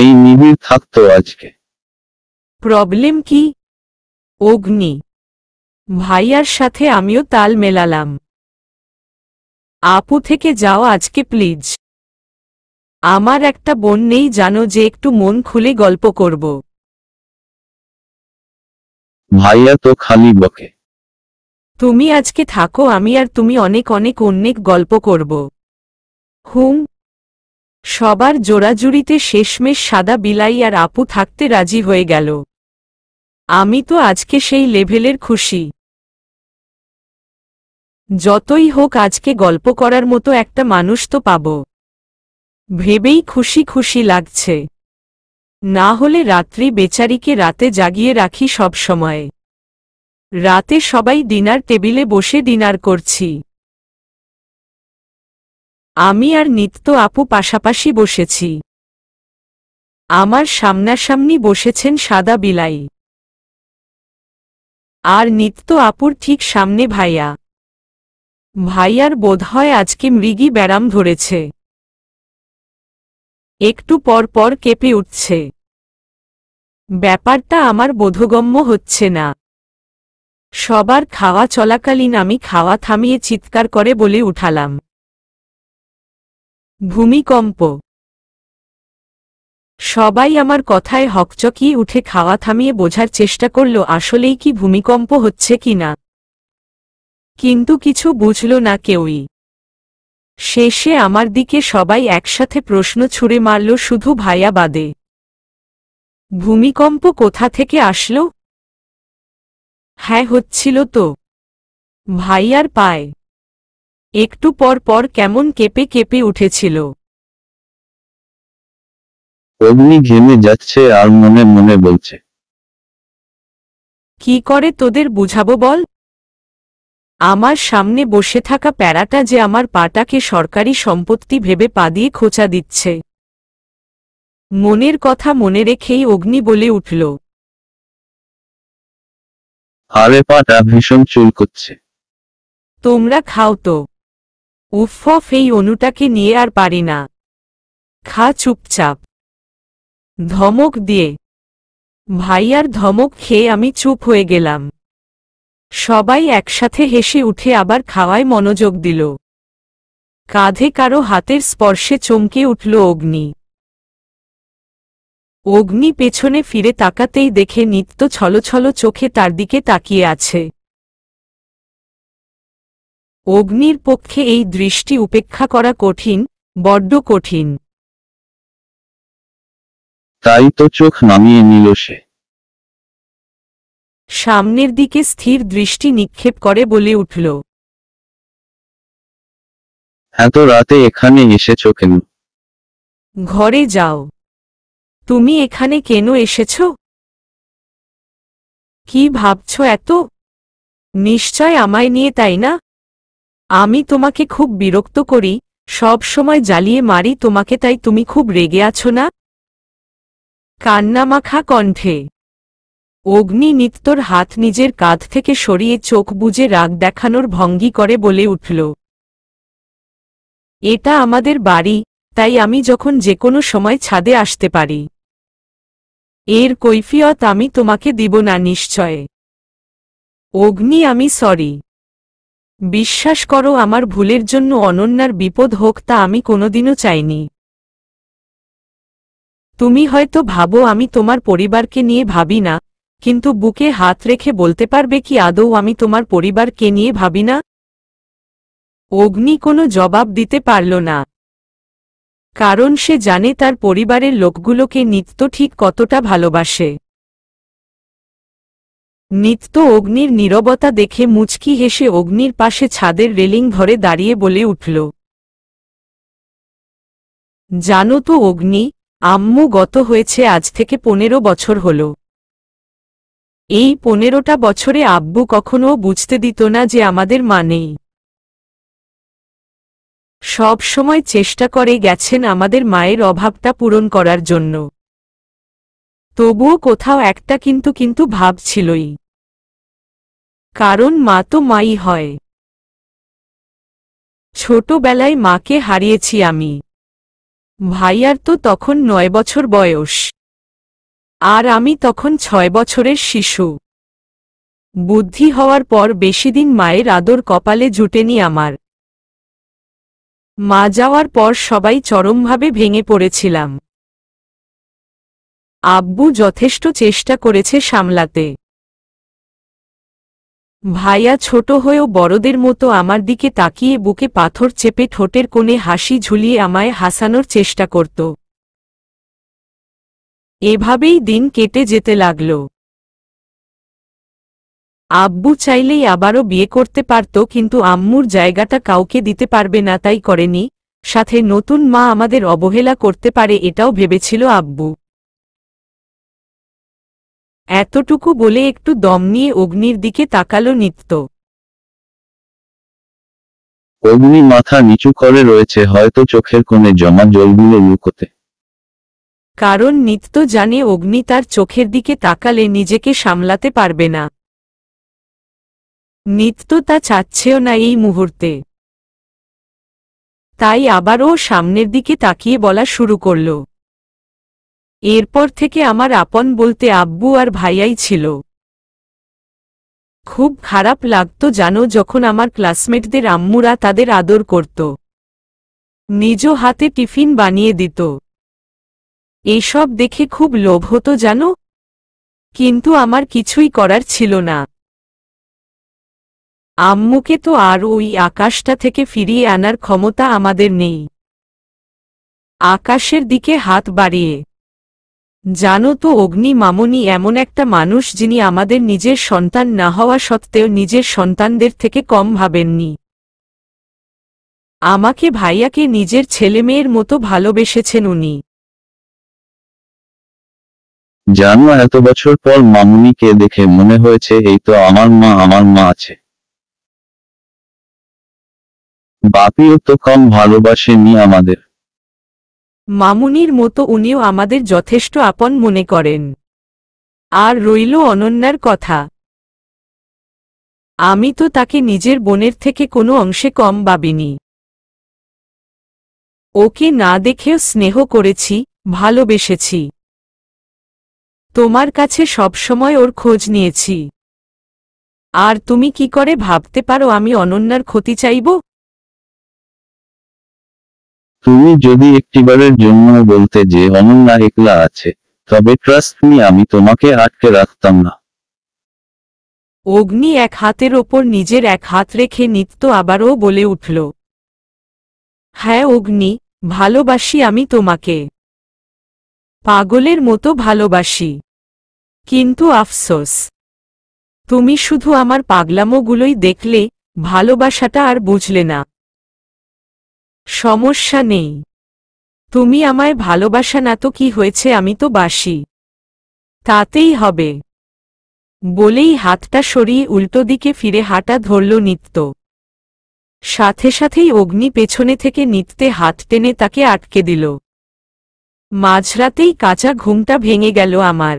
B: এই নিবিড় থাকতো আজকে
A: প্রবলেম কি অগ্নি ভাইয়ার সাথে আমিও তাল মেলালাম আপু থেকে যাও আজকে প্লিজ আমার একটা বোন নেই জানো যে একটু মন খুলে গল্প করব
B: ভাইয়া তো খালি বকে
A: তুমি আজকে থাকো আমি আর তুমি অনেক অনেক অনেক গল্প করব হুম সবার জোড়াজুড়িতে শেষমেশ সাদা বিলাই আর আপু থাকতে রাজি হয়ে গেল আমি তো আজকে সেই লেভেলের খুশি যতই হোক আজকে গল্প করার মতো একটা মানুষ তো পাব ভেবেই খুশি খুশি লাগছে না হলে রাত্রি বেচারিকে রাতে জাগিয়ে রাখি সব সময়। রাতে সবাই ডিনার টেবিলে বসে ডিনার করছি আমি আর নিত্য আপু পাশাপাশি বসেছি আমার সামনাসামনি বসেছেন সাদা বিলাই আর নিত্য আপুর ঠিক সামনে ভাইয়া ভাইয়ার বোধহয় আজকে মৃগী ব্যারাম ধরেছে একটু পর পর কেঁপে উঠছে ব্যাপারটা আমার বোধগম্য হচ্ছে না সবার খাওয়া চলাকালীন আমি খাওয়া থামিয়ে চিৎকার করে বলে উঠালাম ভূমিকম্প সবাই আমার কথায় হকচকিয়ে উঠে খাওয়া থামিয়ে বোঝার চেষ্টা করল আসলেই কি ভূমিকম্প হচ্ছে কি না কিন্তু কিছু বুঝল না কেউই শেষে আমার দিকে সবাই একসাথে প্রশ্ন ছুড়ে মারল শুধু ভাইয়া বাদে ভূমিকম্প কোথা থেকে আসল হ্যাঁ হচ্ছিল তো ভাইয়ার পায় একটু পর পর কেমন কেঁপে কেঁপে উঠেছিল
B: অগ্নি ঘেমে যাচ্ছে আর মনে মনে বলছে
A: কি করে তোদের বুঝাবো বল আমার সামনে বসে থাকা প্যারাটা যে আমার পাটাকে সরকারি সম্পত্তি ভেবে পা দিয়ে খোঁচা দিচ্ছে মনের কথা মনে রেখেই অগ্নি বলে উঠল
B: আরে পাটা ভীষণ করছে
A: তোমরা খাও তো উফ এই অনুটাকে নিয়ে আর পারি না খা চুপচাপ ধমক দিয়ে ভাইয়ার ধমক খেয়ে আমি চুপ হয়ে গেলাম সবাই একসাথে হেসে উঠে আবার খাওয়ায় মনোযোগ দিল কাঁধে কারো হাতের স্পর্শে চমকে উঠল অগ্নি অগ্নি পেছনে ফিরে তাকাতেই দেখে নিত্য ছলছল চোখে তার দিকে তাকিয়ে আছে অগ্নির পক্ষে এই দৃষ্টি উপেক্ষা করা কঠিন বড্ড কঠিন
B: তাই তো চোখ নামিয়ে নিল সে
A: সামনের দিকে স্থির দৃষ্টি নিক্ষেপ করে বলে উঠল
B: এত রাতে এখানে এসেছ কেন
A: ঘরে যাও তুমি এখানে কেন এসেছ কি ভাবছ এত নিশ্চয় আমায় নিয়ে তাই না আমি তোমাকে খুব বিরক্ত করি সব সময় জ্বালিয়ে মারি তোমাকে তাই তুমি খুব রেগে আছো না কান্নামাখা কণ্ঠে অগ্নি নিত্যর হাত নিজের কাঁধ থেকে সরিয়ে চোখ বুজে রাগ দেখানোর ভঙ্গি করে বলে উঠল এটা আমাদের বাড়ি তাই আমি যখন যে কোনো সময় ছাদে আসতে পারি এর কৈফিয়ত আমি তোমাকে দিব না নিশ্চয় অগ্নি আমি সরি বিশ্বাস করো আমার ভুলের জন্য অনন্যার বিপদ হোক তা আমি কোনোদিনও চাইনি তুমি হয়তো ভাবো আমি তোমার পরিবারকে নিয়ে ভাবি না কিন্তু বুকে হাত রেখে বলতে পারবে কি আদৌ আমি তোমার পরিবারকে নিয়ে ভাবি না অগ্নি কোনো জবাব দিতে পারল না কারণ সে জানে তার পরিবারের লোকগুলোকে নিত্য ঠিক কতটা ভালোবাসে নিত্য অগ্নির নীরবতা দেখে মুচকি হেসে অগ্নির পাশে ছাদের রেলিং ধরে দাঁড়িয়ে বলে উঠল জানো তো অগ্নি আম্মু গত হয়েছে আজ থেকে পনেরো বছর হল এই পনেরোটা বছরে আব্বু কখনো বুঝতে দিত না যে আমাদের মা নেই সব সময় চেষ্টা করে গেছেন আমাদের মায়ের অভাবটা পূরণ করার জন্য তবুও কোথাও একটা কিন্তু কিন্তু ভাব ছিলই কারণ মা তো মাই হয় ছোটবেলায় মাকে হারিয়েছি আমি ভাইয়ার তো তখন নয় বছর বয়স আর আমি তখন ছয় বছরের শিশু বুদ্ধি হওয়ার পর বেশিদিন মায়ের আদর কপালে জুটেনি আমার মা যাওয়ার পর সবাই চরমভাবে ভেঙে পড়েছিলাম আব্বু যথেষ্ট চেষ্টা করেছে সামলাতে ভাইয়া ছোট হয়েও বড়দের মতো আমার দিকে তাকিয়ে বুকে পাথর চেপে ঠোঁটের কোণে হাসি ঝুলিয়ে আমায় হাসানোর চেষ্টা করত এভাবেই দিন কেটে যেতে লাগল আব্বু চাইলেই আবারও বিয়ে করতে পারত কিন্তু আম্মুর জায়গাটা কাউকে দিতে পারবে না তাই করেনি সাথে নতুন মা আমাদের অবহেলা করতে পারে এটাও ভেবেছিল আব্বু এতটুকু বলে একটু দম নিয়ে অগ্নির দিকে তাকালো নিত্য
B: অগ্নি মাথা নিচু করে রয়েছে হয়তো চোখের কোণে জমা জলগুলো লুকোতে
A: কারণ নিত্য জানে অগ্নি তার চোখের দিকে তাকালে নিজেকে সামলাতে পারবে না নিত্য তা চাচ্ছেও না এই মুহূর্তে তাই আবারও সামনের দিকে তাকিয়ে বলা শুরু করল এরপর থেকে আমার আপন বলতে আব্বু আর ভাইয়াই ছিল খুব খারাপ লাগত জানো যখন আমার ক্লাসমেটদের আম্মুরা তাদের আদর করত নিজ হাতে টিফিন বানিয়ে দিত এসব দেখে খুব লোভ হতো জানো কিন্তু আমার কিছুই করার ছিল না আম্মুকে তো আর ওই আকাশটা থেকে ফিরিয়ে আনার ক্ষমতা আমাদের নেই আকাশের দিকে হাত বাড়িয়ে জানো তো অগ্নি মামনি এমন একটা মানুষ যিনি আমাদের নিজের সন্তান না হওয়া সত্ত্বেও নিজের সন্তানদের থেকে কম ভাবেননি আমাকে ভাইয়াকে নিজের ছেলেমেয়ের মতো ভালোবেসেছেন উনি
B: জানো এত বছর পর মামুনিকে দেখে মনে হয়েছে এই তো আমার মা আমার মা আছে বাপিও তো কম ভালোবাসেনি আমাদের
A: মামুনির মতো উনিও আমাদের যথেষ্ট আপন মনে করেন আর রইল অনন্যার কথা আমি তো তাকে নিজের বোনের থেকে কোনো অংশে কম ভাবিনি ওকে না দেখেও স্নেহ করেছি ভালোবেসেছি তোমার কাছে সবসময় ওর খোঁজ নিয়েছি আর তুমি কি করে ভাবতে পারো আমি অনন্যার ক্ষতি চাইব
B: তুমি যদি একটিবারের জন্য বলতে যে অনন্যা একলা আছে তবে ট্রাস্ট নি আমি তোমাকে আটকে রাখতাম না
A: অগ্নি এক হাতের ওপর নিজের এক হাত রেখে নিত্য আবারও বলে উঠল হ্যাঁ অগ্নি ভালোবাসি আমি তোমাকে পাগলের মতো ভালোবাসি কিন্তু আফসোস তুমি শুধু আমার পাগলামোগুলোই দেখলে ভালোবাসাটা আর বুঝলে না সমস্যা নেই তুমি আমায় ভালোবাসা না তো কি হয়েছে আমি তো বাসি তাতেই হবে বলেই হাতটা সরিয়ে উল্টো দিকে ফিরে হাঁটা ধরল নিত্য সাথে সাথেই অগ্নি পেছনে থেকে নিত্যে হাত টেনে তাকে আটকে দিল মাঝরাতেই কাঁচা ঘুমটা ভেঙে গেল আমার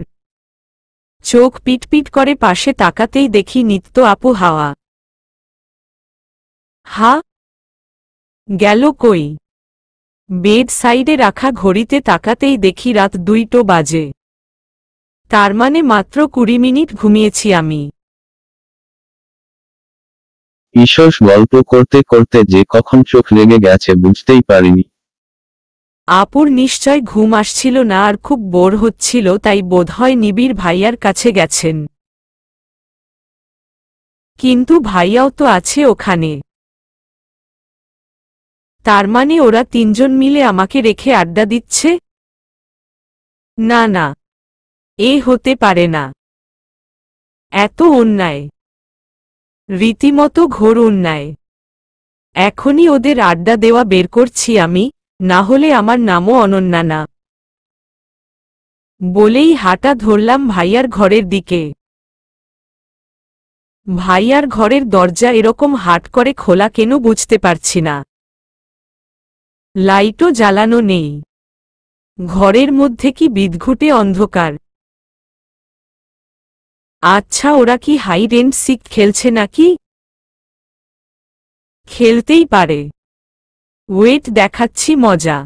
A: চোখ পিটপিট করে পাশে তাকাতেই দেখি নিত্য আপু হাওয়া হা গেল কই বেড সাইডে রাখা ঘড়িতে তাকাতেই দেখি রাত দুইটো বাজে তার মানে মাত্র কুড়ি মিনিট ঘুমিয়েছি আমি
B: ঈশ্বস গল্প করতে করতে যে কখন চোখ লেগে গেছে বুঝতেই পারিনি
A: আপুর নিশ্চয় ঘুম আসছিল না আর খুব বোর হচ্ছিল তাই বোধহয় নিবিড় ভাইয়ার কাছে গেছেন কিন্তু ভাইয়াও তো আছে ওখানে তার মানে ওরা তিনজন মিলে আমাকে রেখে আড্ডা দিচ্ছে না না এ হতে পারে না এত অন্যায় রীতিমতো ঘোর অন্যায় এখনই ওদের আড্ডা দেওয়া বের করছি আমি না হলে আমার নামও অনন্যা না বলেই হাঁটা ধরলাম ভাইয়ার ঘরের দিকে ভাইয়ার ঘরের দরজা এরকম হাট করে খোলা কেন বুঝতে পারছি না লাইটও জ্বালানো নেই ঘরের মধ্যে কি বিদঘুটে অন্ধকার আচ্ছা ওরা কি হাই রেঞ্জ সিক খেলছে নাকি খেলতেই পারে ওয়েট দেখাচ্ছি মজা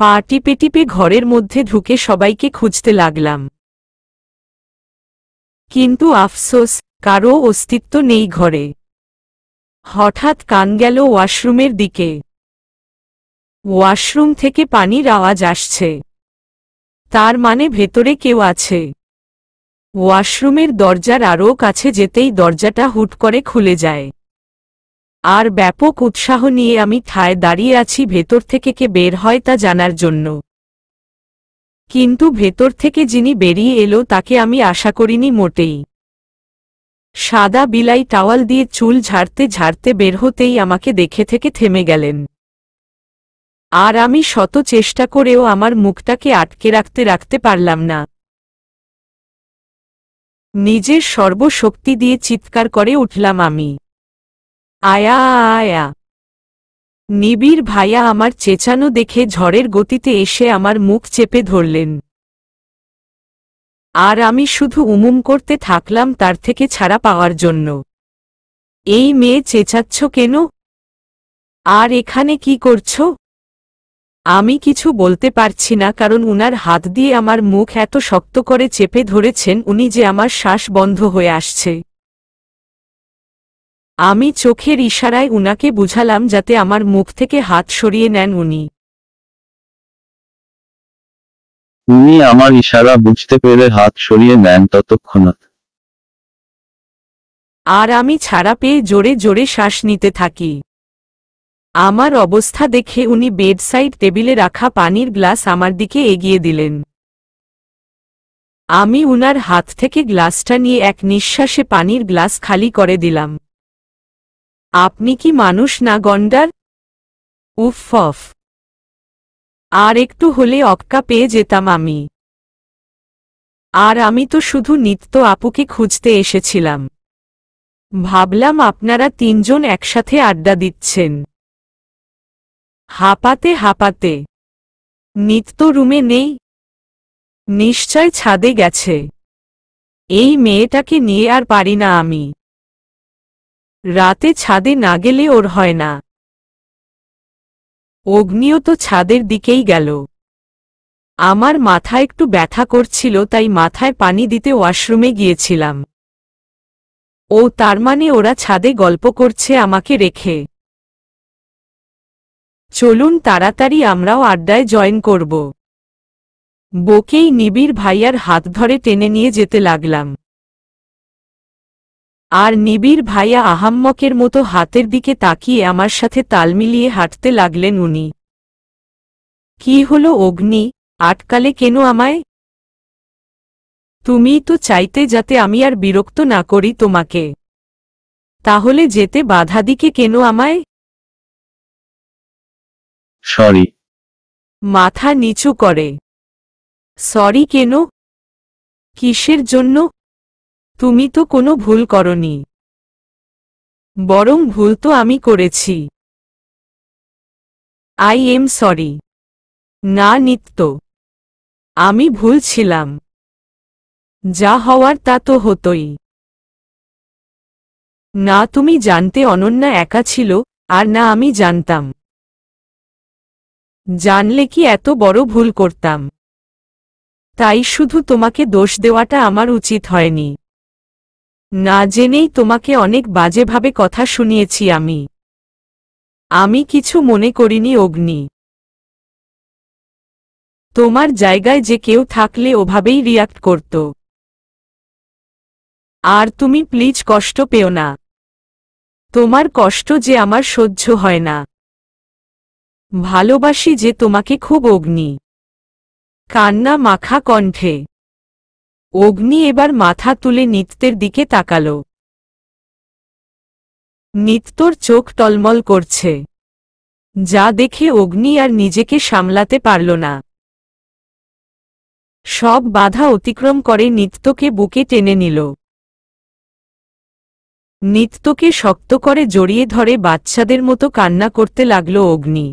A: পা টিপে টিপে ঘরের মধ্যে ঢুকে সবাইকে খুঁজতে লাগলাম কিন্তু আফসোস কারও অস্তিত্ব নেই ঘরে হঠাৎ কান গেল ওয়াশরুমের দিকে ওয়াশরুম থেকে পানির আওয়াজ আসছে তার মানে ভেতরে কেউ আছে ওয়াশরুমের দরজার আরও কাছে যেতেই দরজাটা হুট করে খুলে যায় আর ব্যাপক উৎসাহ নিয়ে আমি ঠায় দাঁড়িয়ে আছি ভেতর থেকে কে বের হয় তা জানার জন্য কিন্তু ভেতর থেকে যিনি বেরিয়ে এলো তাকে আমি আশা করিনি মোটেই সাদা বিলাই টাওয়াল দিয়ে চুল ঝাড়তে ঝাড়তে বের হতেই আমাকে দেখে থেকে থেমে গেলেন আর আমি শত চেষ্টা করেও আমার মুখটাকে আটকে রাখতে রাখতে পারলাম না নিজের সর্বশক্তি দিয়ে চিৎকার করে উঠলাম আমি আয়া আয়া নিবিড় ভাইয়া আমার চেঁচানো দেখে ঝড়ের গতিতে এসে আমার মুখ চেপে ধরলেন আর আমি শুধু উমুম করতে থাকলাম তার থেকে ছাড়া পাওয়ার জন্য এই মেয়ে চেঁচাচ্ছ কেন আর এখানে কি করছো আমি কিছু বলতে পারছি না কারণ উনার হাত দিয়ে আমার মুখ এত শক্ত করে চেপে ধরেছেন উনি যে আমার শ্বাস বন্ধ হয়ে আসছে আমি চোখের ইশারায় উনাকে বুঝালাম যাতে আমার মুখ থেকে হাত সরিয়ে নেন উনি
B: উনি আমার ইশারা বুঝতে পেরে হাত সরিয়ে নেন ততক্ষণাৎ
A: আর আমি ছাড়া পেয়ে জোরে জোরে শ্বাস নিতে থাকি আমার অবস্থা দেখে উনি বেডসাইড টেবিলে রাখা পানির গ্লাস আমার দিকে এগিয়ে দিলেন আমি উনার হাত থেকে গ্লাসটা নিয়ে এক নিঃশ্বাসে পানির গ্লাস খালি করে দিলাম আপনি কি মানুষ না গন্ডার উফ অফ আর একটু হলে অক্কা পেয়ে যেতাম আমি আর আমি তো শুধু নিত্য আপুকে খুঁজতে এসেছিলাম ভাবলাম আপনারা তিনজন একসাথে আড্ডা দিচ্ছেন হাঁপাতে হাঁপাতে নিত্য রুমে নেই নিশ্চয় ছাদে গেছে এই মেয়েটাকে নিয়ে আর পারি না আমি রাতে ছাদে না গেলে ওর হয় না অগ্নিও তো ছাদের দিকেই গেল আমার মাথা একটু ব্যথা করছিল তাই মাথায় পানি দিতে ওয়াশরুমে গিয়েছিলাম ও তার মানে ওরা ছাদে গল্প করছে আমাকে রেখে চলুন তাড়াতাড়ি আমরাও আড্ডায় জয়েন করব বকেই নিবিড় ভাইয়ার হাত ধরে টেনে নিয়ে যেতে লাগলাম আর নিবিড় ভাইয়া আহাম্মকের মতো হাতের দিকে তাকিয়ে আমার সাথে তাল মিলিয়ে হাঁটতে লাগলেন উনি কি হল অগ্নি আটকালে কেন আমায় তুমি তো চাইতে যাতে আমি আর বিরক্ত না করি তোমাকে তাহলে যেতে বাধা দিকে কেন আমায় সরি মাথা নিচু করে সরি কেন কিসের জন্য তুমি তো কোনো ভুল করনি বরং ভুল তো আমি করেছি আই এম সরি না নিত্য আমি ভুল ছিলাম যা হওয়ার তা তো হতোই না তুমি জানতে অনন্যা একা ছিল আর না আমি জানতাম জানলে কি এত বড় ভুল করতাম তাই শুধু তোমাকে দোষ দেওয়াটা আমার উচিত হয়নি না জেনেই তোমাকে অনেক বাজেভাবে কথা শুনিয়েছি আমি আমি কিছু মনে করিনি অগ্নি তোমার জায়গায় যে কেউ থাকলে ওভাবেই রিয়াক্ট করত আর তুমি প্লিজ কষ্ট পেও না তোমার কষ্ট যে আমার সহ্য হয় না ভালোবাসি যে তোমাকে খুব অগ্নি কান্না মাখা কণ্ঠে অগ্নি এবার মাথা তুলে নিত্যের দিকে তাকাল নিত্যর চোখ টলমল করছে যা দেখে অগ্নি আর নিজেকে সামলাতে পারল না সব বাধা অতিক্রম করে নিত্যকে বুকে টেনে নিল নিত্যকে শক্ত করে জড়িয়ে ধরে বাচ্চাদের মতো কান্না করতে লাগল অগ্নি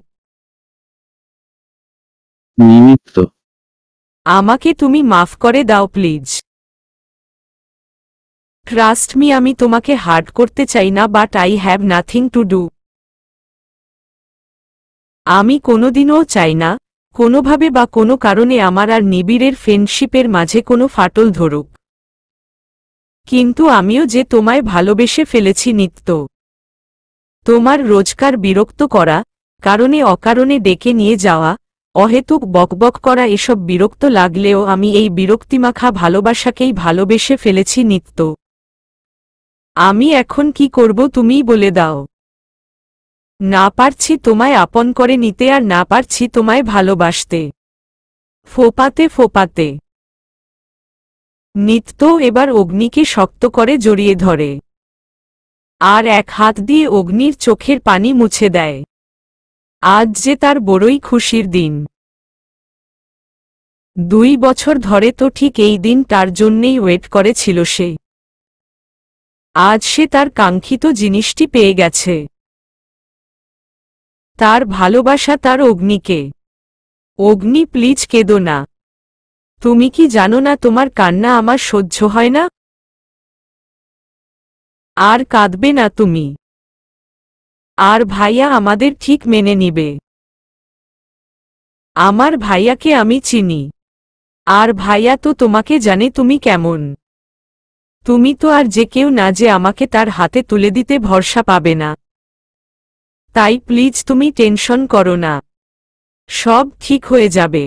A: নিমিত্ত আমাকে তুমি মাফ করে দাও প্লিজ ট্রাস্ট মি আমি তোমাকে হার্ড করতে চাই না but I have nothing to do আমি কোনোদিনও চাই না কোনোভাবে বা কোনো কারণে আমার আর নিবিড়ের ফ্রেন্ডশিপের মাঝে কোনো ফাটল ধরুক কিন্তু আমিও যে তোমায় ভালোবেসে ফেলেছি নিত্য তোমার রোজকার বিরক্ত করা কারণে অকারণে ডেকে নিয়ে যাওয়া অহেতুক বকবক করা এসব বিরক্ত লাগলেও আমি এই বিরক্তিমাখা ভালোবাসাকেই ভালোবেসে ফেলেছি নিত্য আমি এখন কি করব তুমিই বলে দাও না পারছি তোমায় আপন করে নিতে আর না পারছি তোমায় ভালোবাসতে ফোপাতে ফোপাতে নিত্য এবার অগ্নিকে শক্ত করে জড়িয়ে ধরে আর এক হাত দিয়ে অগ্নির চোখের পানি মুছে দেয় আজ যে তার বড়ই খুশির দিন দুই বছর ধরে তো ঠিক এই দিন তার জন্যেই ওয়েট করেছিল সে আজ সে তার কাঙ্ক্ষিত জিনিসটি পেয়ে গেছে তার ভালোবাসা তার অগ্নিকে অগ্নি প্লিজ কেঁদো না তুমি কি জানো না তোমার কান্না আমার সহ্য হয় না আর কাঁদবে না তুমি আর ভাইয়া আমাদের ঠিক মেনে নিবে আমার ভাইয়াকে আমি চিনি আর ভাইয়া তো তোমাকে জানে তুমি কেমন তুমি তো আর যে কেউ না যে আমাকে তার হাতে তুলে দিতে ভরসা পাবে না তাই প্লিজ তুমি টেনশন করো না সব ঠিক হয়ে যাবে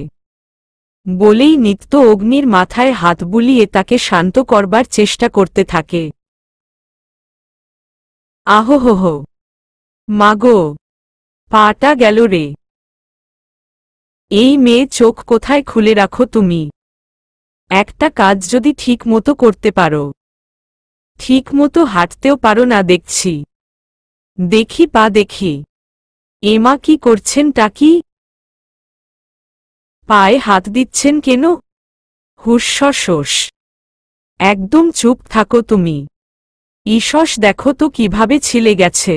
A: বলেই নিত্য অগ্নির মাথায় হাত বুলিয়ে তাকে শান্ত করবার চেষ্টা করতে থাকে হো মাগো পাটা গেল রে এই মেয়ে চোখ কোথায় খুলে রাখো তুমি একটা কাজ যদি ঠিক মতো করতে পারো ঠিক মতো হাঁটতেও পারো না দেখছি দেখি পা দেখি এমা কি করছেন টাকি পায়ে হাত দিচ্ছেন কেন হুস্বশোষ একদম চুপ থাকো তুমি ঈশস দেখো তো কিভাবে ছিলে গেছে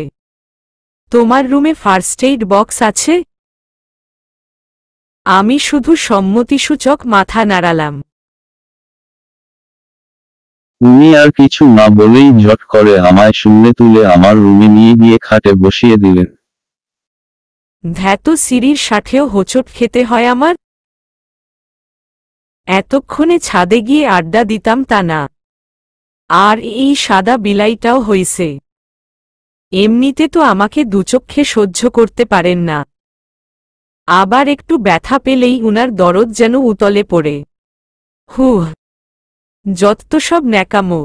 A: তোমার রুমে ফার্স্ট এইড বক্স আছে আমি শুধু সম্মতিসূচক মাথা নাড়ালাম
B: উনি আর কিছু না বলেই ঝট করে আমায় শূন্যে তুলে আমার রুমে নিয়ে গিয়ে খাটে বসিয়ে দিলেন
A: ধ্যাত সিঁড়ির সাথেও হোঁচট খেতে হয় আমার এতক্ষণে ছাদে গিয়ে আড্ডা দিতাম তা না আর এই সাদা বিলাইটাও হইছে এমনিতে তো আমাকে দুচক্ষে সহ্য করতে পারেন না আবার একটু ব্যথা পেলেই উনার দরদ যেন উতলে পড়ে হু যত সব ন্যাকামো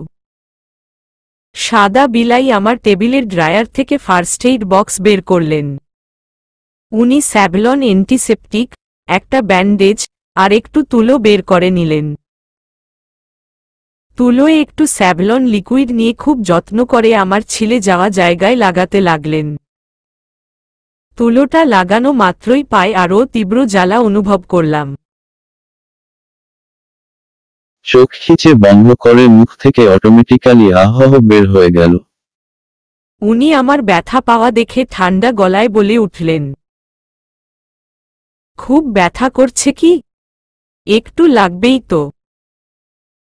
A: সাদা বিলাই আমার টেবিলের ড্রায়ার থেকে ফার্স্ট এইড বক্স বের করলেন উনি স্যাভলন এন্টিসেপ্টিক একটা ব্যান্ডেজ আর একটু তুলো বের করে নিলেন তুলোয় একটু স্যাভলন লিকুইড নিয়ে খুব যত্ন করে আমার ছিলে যাওয়া জায়গায় লাগাতে লাগলেন তুলোটা লাগানো মাত্রই পায়ে আরও তীব্র জ্বালা অনুভব করলাম
B: চোখ খিচে বন্ধ করে মুখ থেকে অটোমেটিক্যালি আহহ বের হয়ে গেল
A: উনি আমার ব্যথা পাওয়া দেখে ঠান্ডা গলায় বলে উঠলেন খুব ব্যথা করছে কি একটু লাগবেই তো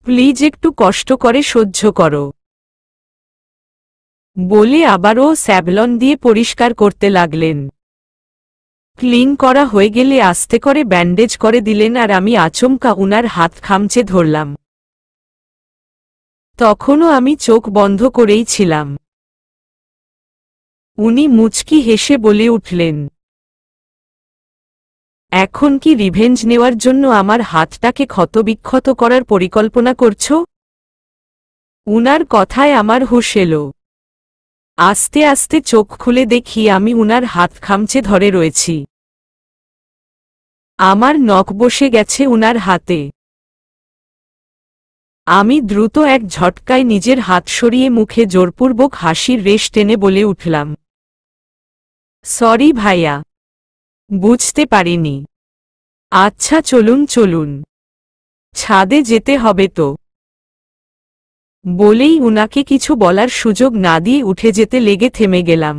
A: প্লিজ একটু কষ্ট করে সহ্য করো বলে আবারও স্যাভলন দিয়ে পরিষ্কার করতে লাগলেন ক্লিন করা হয়ে গেলে আস্তে করে ব্যান্ডেজ করে দিলেন আর আমি আচমকা উনার হাত খামচে ধরলাম তখনও আমি চোখ বন্ধ করেই ছিলাম উনি মুচকি হেসে বলে উঠলেন এখন কি রিভেঞ্জ নেওয়ার জন্য আমার হাতটাকে ক্ষতবিক্ষত করার পরিকল্পনা করছ উনার কথায় আমার হুশ এলো আস্তে আস্তে চোখ খুলে দেখি আমি উনার হাত খামচে ধরে রয়েছি আমার নখ বসে গেছে উনার হাতে আমি দ্রুত এক ঝটকায় নিজের হাত সরিয়ে মুখে জোরপূর্বক হাসির রেশ টেনে বলে উঠলাম সরি ভাইয়া বুঝতে পারিনি আচ্ছা চলুন চলুন ছাদে যেতে হবে তো বলেই উনাকে কিছু বলার সুযোগ না দিয়ে উঠে যেতে লেগে থেমে গেলাম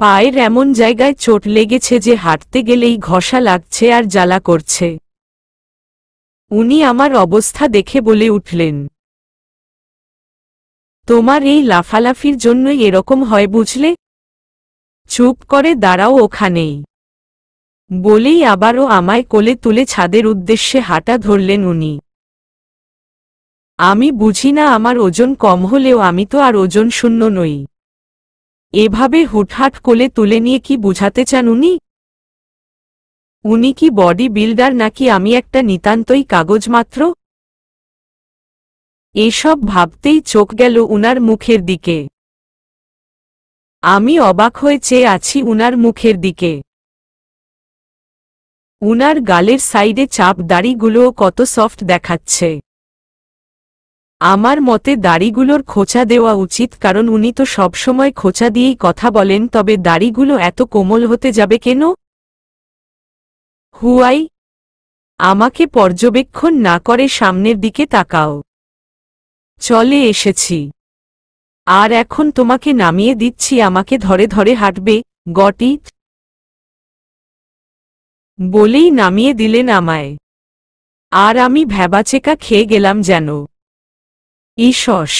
A: পায়ের এমন জায়গায় চোট লেগেছে যে হাঁটতে গেলেই ঘষা লাগছে আর জ্বালা করছে উনি আমার অবস্থা দেখে বলে উঠলেন তোমার এই লাফালাফির জন্যই এরকম হয় বুঝলে চুপ করে দাঁড়াও ওখানেই বলেই আবারও আমায় কোলে তুলে ছাদের উদ্দেশ্যে হাঁটা ধরলেন উনি আমি বুঝি না আমার ওজন কম হলেও আমি তো আর ওজন শূন্য নই এভাবে হুটহাট কোলে তুলে নিয়ে কি বুঝাতে চান উনি উনি কি বডি বিল্ডার নাকি আমি একটা নিতান্তই কাগজ মাত্র এসব ভাবতেই চোখ গেল উনার মুখের দিকে আমি অবাক হয়ে চেয়ে আছি উনার মুখের দিকে উনার গালের সাইডে চাপ দাড়িগুলোও কত সফট দেখাচ্ছে আমার মতে দাড়িগুলোর খোঁচা দেওয়া উচিত কারণ উনি তো সবসময় খোঁচা দিয়েই কথা বলেন তবে দাড়িগুলো এত কোমল হতে যাবে কেন হুয়াই আমাকে পর্যবেক্ষণ না করে সামনের দিকে তাকাও চলে এসেছি আর এখন তোমাকে নামিয়ে দিচ্ছি আমাকে ধরে ধরে হাঁটবে গটি বলেই নামিয়ে দিলেন আমায় আর আমি ভ্যাবাচেকা খেয়ে গেলাম যেন ঈশস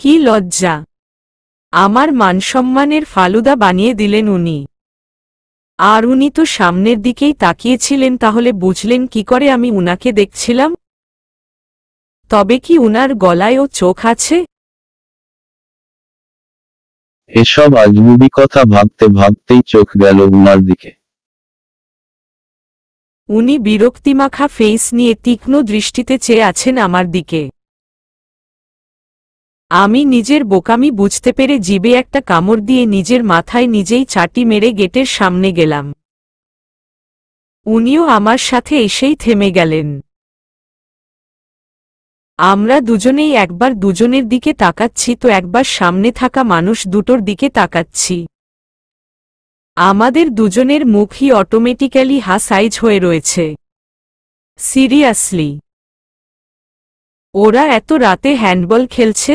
A: কি লজ্জা আমার মানসম্মানের ফালুদা বানিয়ে দিলেন উনি আর উনি তো সামনের দিকেই তাকিয়েছিলেন তাহলে বুঝলেন কি করে আমি উনাকে দেখছিলাম তবে কি উনার গলায় ও চোখ আছে
B: এসব আজগুবি কথা ভাবতে ভাবতেই চোখ গেল উনার দিকে
A: উনি বিরক্তিমাখা ফেস নিয়ে তীক্ষ্ণ দৃষ্টিতে চেয়ে আছেন আমার দিকে আমি নিজের বোকামি বুঝতে পেরে জিবে একটা কামড় দিয়ে নিজের মাথায় নিজেই চাটি মেরে গেটের সামনে গেলাম উনিও আমার সাথে এসেই থেমে গেলেন আমরা দুজনেই একবার দুজনের দিকে তাকাচ্ছি তো একবার সামনে থাকা মানুষ দুটোর দিকে তাকাচ্ছি আমাদের দুজনের মুখই অটোমেটিক্যালি হা সাইজ হয়ে রয়েছে সিরিয়াসলি ওরা এত রাতে হ্যান্ডবল খেলছে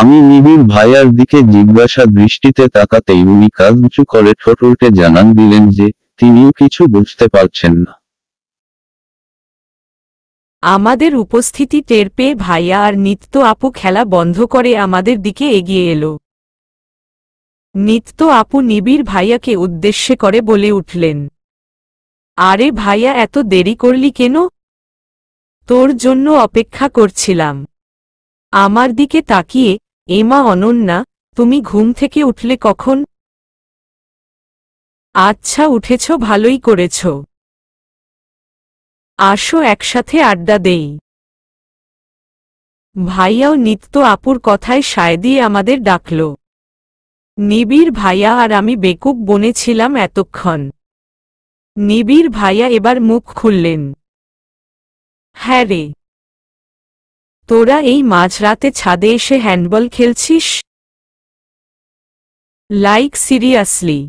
B: আমি নিবিড় ভাইয়ার দিকে জিজ্ঞাসা দৃষ্টিতে তাকাতেই উনি কাজ করে ঠোঁট উল্টে জানান দিলেন যে তিনিও কিছু বুঝতে পারছেন না
A: আমাদের উপস্থিতি টের পেয়ে ভাইয়া আর নিত্য আপু খেলা বন্ধ করে আমাদের দিকে এগিয়ে এলো নিত্য আপু নিবিড় ভাইয়াকে উদ্দেশ্যে করে বলে উঠলেন আরে ভাইয়া এত দেরি করলি কেন তোর জন্য অপেক্ষা করছিলাম আমার দিকে তাকিয়ে এমা অনন্যা তুমি ঘুম থেকে উঠলে কখন আচ্ছা উঠেছ ভালোই করেছো আসো একসাথে আড্ডা দেই ভাইয়াও নিত্য আপুর কথায় সায় দিয়ে আমাদের ডাকল নিবিড় ভাইয়া আর আমি বেকুব বনেছিলাম এতক্ষণ নিবিড় ভাইয়া এবার মুখ খুললেন হ্যাঁ রে তোরা এই মাঝরাতে ছাদে এসে হ্যান্ডবল খেলছিস লাইক সিরিয়াসলি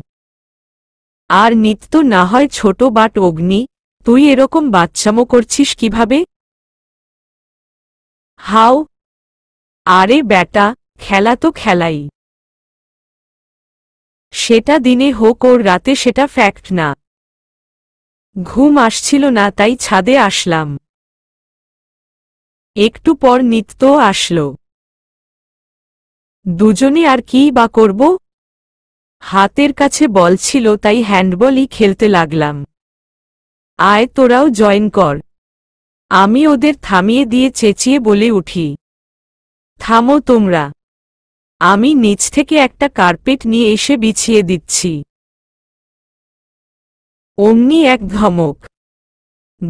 A: আর নিত্য না হয় ছোট বাট অগ্নি তুই এরকম বাচ্চামো করছিস কিভাবে হাও আরে ব্যাটা খেলা তো খেলাই সেটা দিনে হোক ওর রাতে সেটা ফ্যাক্ট না ঘুম আসছিল না তাই ছাদে আসলাম একটু পর নিত্য আসল দুজনে আর কি বা করব হাতের কাছে বল ছিল তাই হ্যান্ডবলই খেলতে লাগলাম আয় তোরাও জয়েন কর আমি ওদের থামিয়ে দিয়ে চেঁচিয়ে বলে উঠি থামো তোমরা আমি নিচ থেকে একটা কার্পেট নিয়ে এসে বিছিয়ে দিচ্ছি অমনি এক ধমক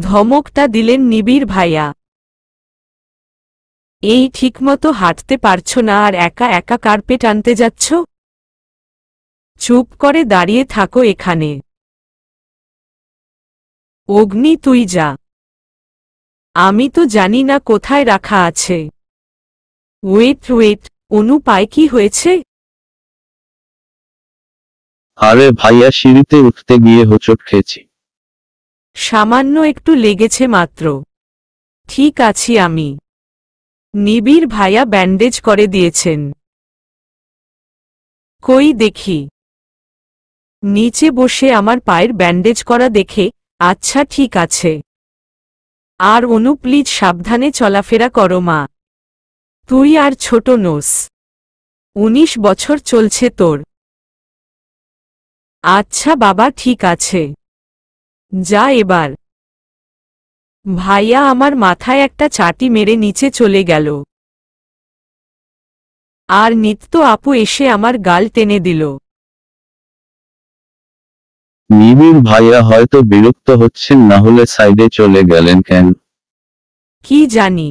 A: ধমকটা দিলেন নিবিড় ভাইয়া এই ঠিকমতো হাঁটতে পারছ না আর একা একা কার্পেট আনতে যাচ্ছ চুপ করে দাঁড়িয়ে থাকো এখানে অগ্নি তুই যা আমি তো জানি না কোথায় রাখা আছে ওয়েট ওয়েট অনু পায় কি হয়েছে
B: আরে ভাইয়া সিঁড়িতে উঠতে গিয়ে হোচট খেয়েছি
A: সামান্য একটু লেগেছে মাত্র ঠিক আছি আমি নিবিড় ভাইয়া ব্যান্ডেজ করে দিয়েছেন কই দেখি নিচে বসে আমার পায়ের ব্যান্ডেজ করা দেখে আচ্ছা ঠিক আছে আর অনু প্লিজ সাবধানে চলাফেরা করো মা তুই আর ছোট নোস উনিশ বছর চলছে তোর আচ্ছা বাবা ঠিক আছে যা এবার ভাইয়া আমার মাথায় একটা চাটি মেরে নিচে চলে গেল আর নিত্য আপু এসে আমার গাল টেনে দিল
B: নিবিড় ভাইয়া হয়তো বিরক্ত হচ্ছেন না হলে সাইডে চলে গেলেন কেন
A: কি জানি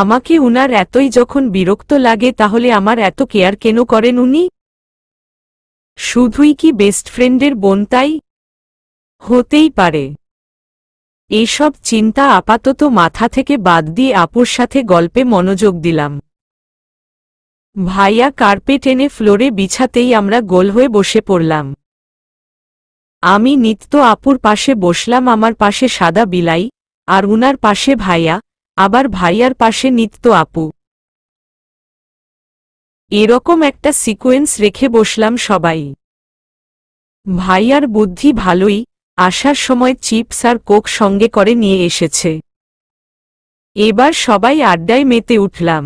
A: আমাকে উনার এতই যখন বিরক্ত লাগে তাহলে আমার এত কেয়ার কেন করেন উনি শুধুই কি বেস্ট ফ্রেন্ডের বোন তাই হতেই পারে এসব চিন্তা আপাতত মাথা থেকে বাদ দিয়ে আপুর সাথে গল্পে মনোযোগ দিলাম ভাইয়া কার্পেট এনে ফ্লোরে বিছাতেই আমরা গোল হয়ে বসে পড়লাম আমি নিত্য আপুর পাশে বসলাম আমার পাশে সাদা বিলাই আর উনার পাশে ভাইয়া আবার ভাইয়ার পাশে নিত্য আপু এরকম একটা সিকোয়েন্স রেখে বসলাম সবাই ভাইয়ার বুদ্ধি ভালোই আসার সময় চিপস আর কোক সঙ্গে করে নিয়ে এসেছে এবার সবাই আড্ডায় মেতে উঠলাম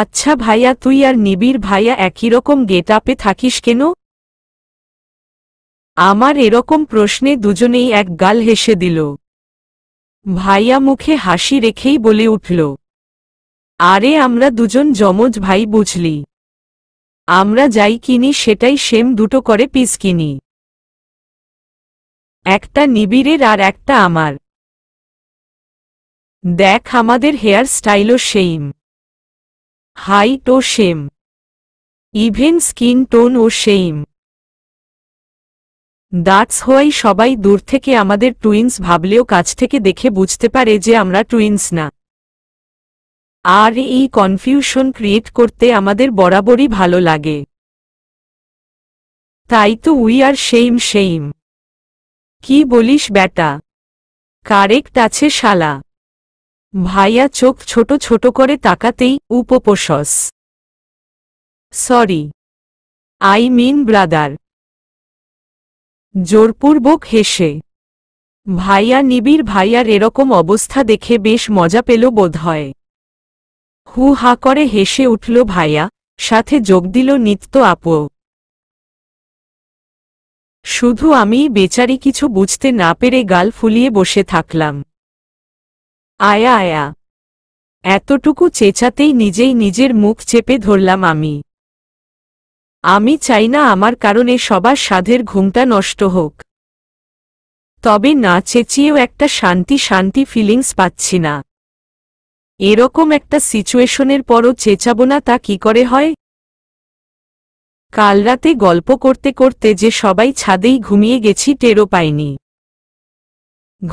A: আচ্ছা ভাইয়া তুই আর নিবিড় ভাইয়া একই রকম গেট আপে থাকিস কেন আমার এরকম প্রশ্নে দুজনেই এক গাল হেসে দিল ভাইয়া মুখে হাসি রেখেই বলে উঠল আরে আমরা দুজন যমজ ভাই বুঝলি আমরা যাই কিনি সেটাই সেম দুটো করে পিস কিনি একটা নিবিড়ের আর একটা আমার দেখ আমাদের হেয়ার স্টাইলও সেম ও সেম ইভেন স্কিন টোন ও সেম দাঁতস হওয়াই সবাই দূর থেকে আমাদের টুইন্স ভাবলেও কাছ থেকে দেখে বুঝতে পারে যে আমরা টুইন্স না আর এই কনফিউশন ক্রিয়েট করতে আমাদের বরাবরই ভালো লাগে তাই তো উই আর সেইম সেইম কি বলিস ব্যাটা কারেক্ট আছে শালা ভাইয়া চোখ ছোট ছোট করে তাকাতেই উপপোষস সরি আই মিন ব্রাদার জোরপূর্বক হেসে ভাইয়া নিবিড় ভাইয়ার এরকম অবস্থা দেখে বেশ মজা পেল বোধ হয় হু হা করে হেসে উঠল ভাইয়া সাথে যোগ দিল নিত্য আপো শুধু আমি বেচারি কিছু বুঝতে না পেরে গাল ফুলিয়ে বসে থাকলাম আয়া আয়া এতটুকু চেঁচাতেই নিজেই নিজের মুখ চেপে ধরলাম আমি আমি চাই না আমার কারণে সবার সাধের ঘুমটা নষ্ট হোক তবে না চেঁচিয়েও একটা শান্তি শান্তি ফিলিংস পাচ্ছি না এরকম একটা সিচুয়েশনের পরও চেঁচাবো না তা কি করে হয় কাল রাতে গল্প করতে করতে যে সবাই ছাদেই ঘুমিয়ে গেছি টেরও পাইনি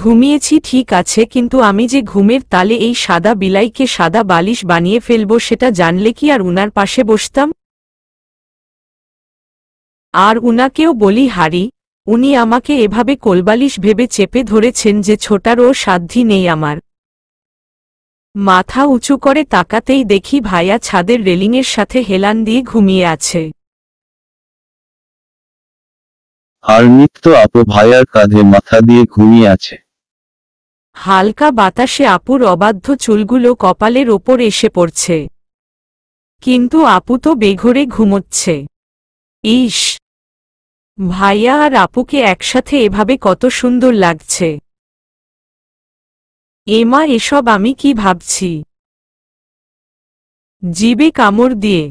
A: ঘুমিয়েছি ঠিক আছে কিন্তু আমি যে ঘুমের তালে এই সাদা বিলাইকে সাদা বালিশ বানিয়ে ফেলব সেটা জানলে কি আর উনার পাশে বসতাম আর উনাকেও বলি হারি উনি আমাকে এভাবে কোলবালিশ ভেবে চেপে ধরেছেন যে ছোটারও সাধ্যি নেই আমার মাথা উঁচু করে তাকাতেই দেখি ভাইয়া ছাদের রেলিংয়ের সাথে হেলান দিয়ে ঘুমিয়ে আছে
B: আর নিত্য আপু ভাইয়ার কাঁধে মাথা দিয়ে ঘুমিয়ে আছে
A: হালকা বাতাসে আপুর অবাধ্য চুলগুলো কপালের ওপর এসে পড়ছে কিন্তু আপু তো বেঘরে ঘুমোচ্ছে ইস ভাইয়া আর আপুকে একসাথে এভাবে কত সুন্দর লাগছে এমা এসব আমি কি ভাবছি জীবে কামড় দিয়ে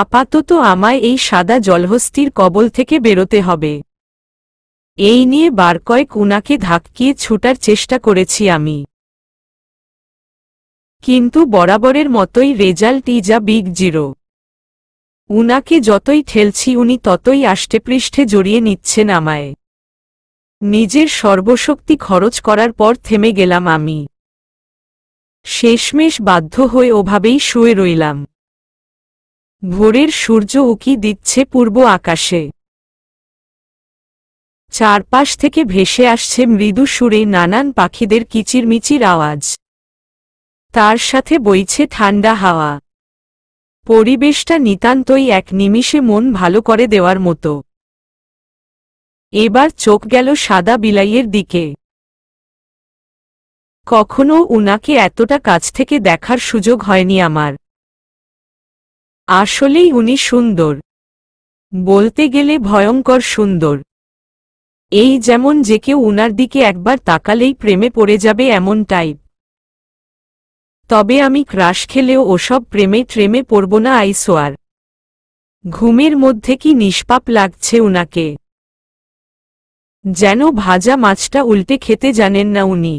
A: আপাতত আমায় এই সাদা জলহস্তির কবল থেকে বেরোতে হবে এই নিয়ে বার কয়েক উনাকে ধাক্কিয়ে ছুটার চেষ্টা করেছি আমি কিন্তু বরাবরের মতোই রেজাল্ট ইজা বিগ জিরো উনাকে যতই ঠেলছি উনি ততই আষ্টেপৃষ্ঠে জড়িয়ে নিচ্ছেন আমায় নিজের সর্বশক্তি খরচ করার পর থেমে গেলাম আমি শেষমেশ বাধ্য হয়ে ওভাবেই শুয়ে রইলাম ভোরের সূর্য উকি দিচ্ছে পূর্ব আকাশে চারপাশ থেকে ভেসে আসছে মৃদু সুরে নানান পাখিদের কিচিরমিচির আওয়াজ তার সাথে বইছে ঠান্ডা হাওয়া পরিবেশটা নিতান্তই এক নিমিষে মন ভালো করে দেওয়ার মতো এবার চোখ গেল সাদা বিলাইয়ের দিকে কখনো উনাকে এতটা কাছ থেকে দেখার সুযোগ হয়নি আমার আসলেই উনি সুন্দর বলতে গেলে ভয়ঙ্কর সুন্দর এই যেমন যে কেউ উনার দিকে একবার তাকালেই প্রেমে পড়ে যাবে এমন টাইপ তবে আমি ক্রাশ খেলেও ওসব প্রেমে ট্রেমে পড়ব না আইসোয়ার ঘুমের মধ্যে কি নিষ্পাপ লাগছে উনাকে যেন ভাজা মাছটা উল্টে খেতে জানেন না উনি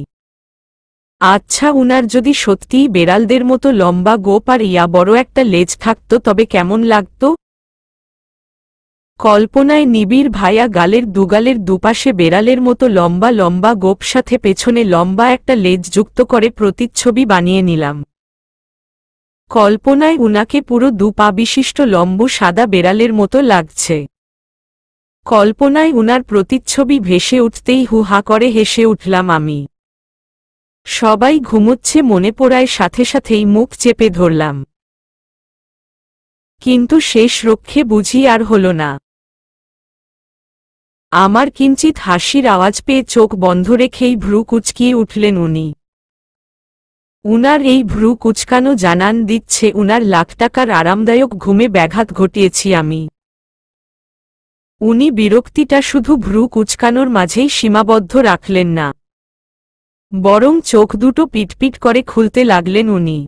A: আচ্ছা উনার যদি সত্যিই বেড়ালদের মতো লম্বা গোপ আর ইয়া বড় একটা লেজ থাকত তবে কেমন লাগতো কল্পনায় নিবিড় ভাইয়া গালের দুগালের দুপাশে বেড়ালের মতো লম্বা লম্বা গোপ সাথে পেছনে লম্বা একটা লেজ যুক্ত করে প্রতিচ্ছবি বানিয়ে নিলাম কল্পনায় উনাকে পুরো দু পা বিশিষ্ট লম্বু সাদা বেড়ালের মতো লাগছে কল্পনায় উনার প্রতিচ্ছবি ভেসে উঠতেই হুহা করে হেসে উঠলাম আমি সবাই ঘুমোচ্ছে মনে পড়ায় সাথে সাথেই মুখ চেপে ধরলাম কিন্তু শেষ রক্ষে বুঝি আর হল না আমার কিঞ্চিত হাসির আওয়াজ পেয়ে চোখ বন্ধ রেখেই ভ্রু কুচকিয়ে উঠলেন উনি উনার এই ভ্রু কুচকানো জানান দিচ্ছে উনার লাখ টাকার আরামদায়ক ঘুমে ব্যাঘাত ঘটিয়েছি আমি উনি বিরক্তিটা শুধু ভ্রু কুচকানোর মাঝেই সীমাবদ্ধ রাখলেন না বরং চোখ দুটো পিটপিট করে খুলতে লাগলেন উনি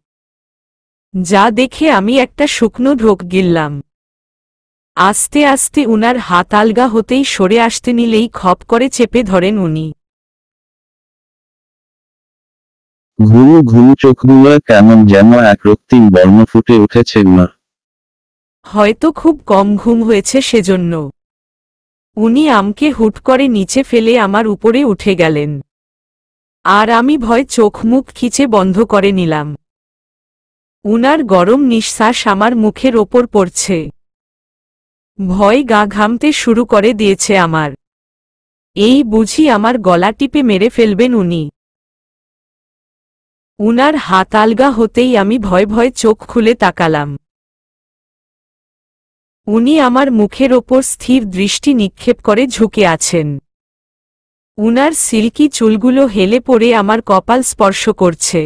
A: যা দেখে আমি একটা শুকনো ঢোক গিললাম আস্তে আস্তে উনার হাত আলগা হতেই সরে আসতে নিলেই খপ করে চেপে ধরেন উনি
B: ঘুরু ঘুরু চোখগুলো কেমন যেন এক রক্তিম বর্ণ ফুটে উঠেছে না
A: হয়তো খুব কম ঘুম হয়েছে সেজন্য উনি আমকে হুট করে নিচে ফেলে আমার উপরে উঠে গেলেন আর আমি ভয় চোখ মুখ খিচে বন্ধ করে নিলাম উনার গরম নিঃশ্বাস আমার মুখের ওপর পড়ছে ভয় গা ঘামতে শুরু করে দিয়েছে আমার এই বুঝি আমার গলা টিপে মেরে ফেলবেন উনি উনার হাত আলগা হতেই আমি ভয় ভয় চোখ খুলে তাকালাম উনি আমার মুখের ওপর স্থির দৃষ্টি নিক্ষেপ করে ঝুঁকে আছেন উনার সিল্কি চুলগুলো হেলে পড়ে আমার কপাল স্পর্শ করছে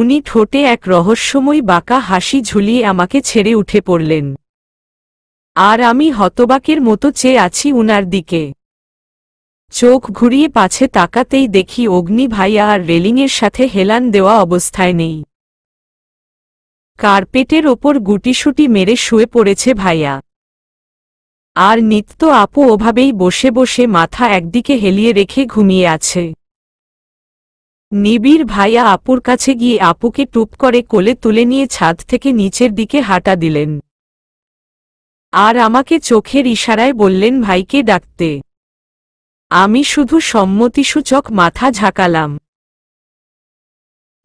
A: উনি ঠোঁটে এক রহস্যময় বাঁকা হাসি ঝুলিয়ে আমাকে ছেড়ে উঠে পড়লেন আর আমি হতবাকের মতো চেয়ে আছি উনার দিকে চোখ ঘুরিয়ে পাছে তাকাতেই দেখি অগ্নি ভাইয়া আর রেলিংয়ের সাথে হেলান দেওয়া অবস্থায় নেই কার্পেটের ওপর গুটিসুটি মেরে শুয়ে পড়েছে ভাইয়া আর নিত্য আপু ওভাবেই বসে বসে মাথা একদিকে হেলিয়ে রেখে ঘুমিয়ে আছে নিবিড় ভাইয়া আপুর কাছে গিয়ে আপুকে টুপ করে কোলে তুলে নিয়ে ছাদ থেকে নিচের দিকে হাঁটা দিলেন আর আমাকে চোখের ইশারায় বললেন ভাইকে ডাকতে আমি শুধু সম্মতিসূচক মাথা ঝাঁকালাম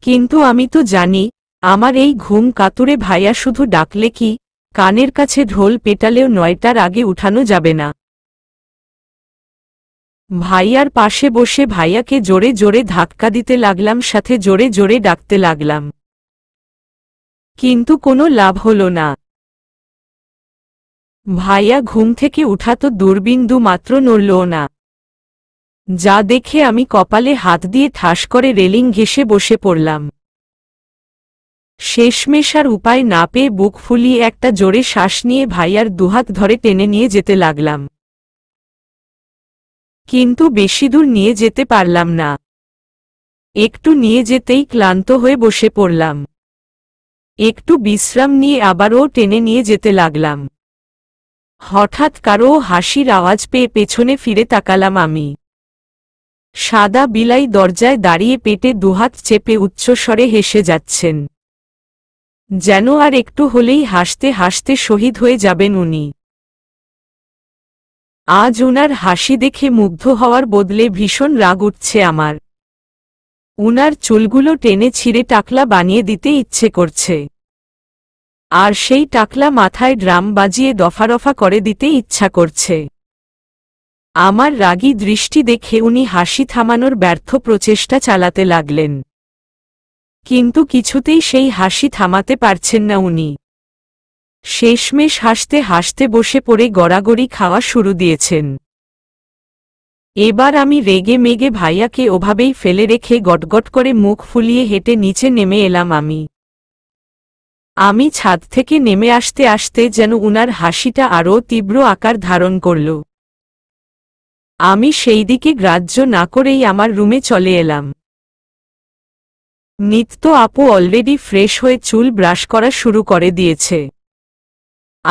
A: কিন্তু আমি তো জানি আমার এই ঘুম কাতুরে ভাইয়া শুধু ডাকলে কি কানের কাছে ঢোল পেটালেও নয়টার আগে উঠানো যাবে না ভাইয়ার পাশে বসে ভাইয়াকে জোরে জোরে ধাক্কা দিতে লাগলাম সাথে জোরে জোরে ডাকতে লাগলাম কিন্তু কোনো লাভ হল না ভাইয়া ঘুম থেকে উঠা তো দূরবিন্দু মাত্র নড়ল না যা দেখে আমি কপালে হাত দিয়ে ঠাস করে রেলিং ঘেসে বসে পড়লাম শেষমেশ আর উপায় না পেয়ে বুক ফুলিয়ে একটা জোরে শ্বাস নিয়ে ভাইয়ার দুহাত ধরে টেনে নিয়ে যেতে লাগলাম কিন্তু বেশি দূর নিয়ে যেতে পারলাম না একটু নিয়ে যেতেই ক্লান্ত হয়ে বসে পড়লাম একটু বিশ্রাম নিয়ে আবারও টেনে নিয়ে যেতে লাগলাম হঠাৎ কারো হাসির আওয়াজ পেয়ে পেছনে ফিরে তাকালাম আমি সাদা বিলাই দরজায় দাঁড়িয়ে পেটে দুহাত চেপে উচ্চস্বরে হেসে যাচ্ছেন যেন আর একটু হলেই হাসতে হাসতে শহীদ হয়ে যাবেন উনি আজ উনার হাসি দেখে মুগ্ধ হওয়ার বদলে ভীষণ রাগ উঠছে আমার উনার চুলগুলো টেনে ছিঁড়ে টাকলা বানিয়ে দিতে ইচ্ছে করছে আর সেই টাকলা মাথায় ড্রাম বাজিয়ে দফারফা করে দিতে ইচ্ছা করছে আমার রাগী দৃষ্টি দেখে উনি হাসি থামানোর ব্যর্থ প্রচেষ্টা চালাতে লাগলেন কিন্তু কিছুতেই সেই হাসি থামাতে পারছেন না উনি শেষমেশ হাসতে হাসতে বসে পড়ে গড়াগড়ি খাওয়া শুরু দিয়েছেন এবার আমি রেগে মেগে ভাইয়াকে ওভাবেই ফেলে রেখে গটগট করে মুখ ফুলিয়ে হেঁটে নিচে নেমে এলাম আমি আমি ছাদ থেকে নেমে আসতে আসতে যেন উনার হাসিটা আরও তীব্র আকার ধারণ করল আমি সেই দিকে গ্রাহ্য না করেই আমার রুমে চলে এলাম নিত্য আপু অলরেডি ফ্রেশ হয়ে চুল ব্রাশ করা শুরু করে দিয়েছে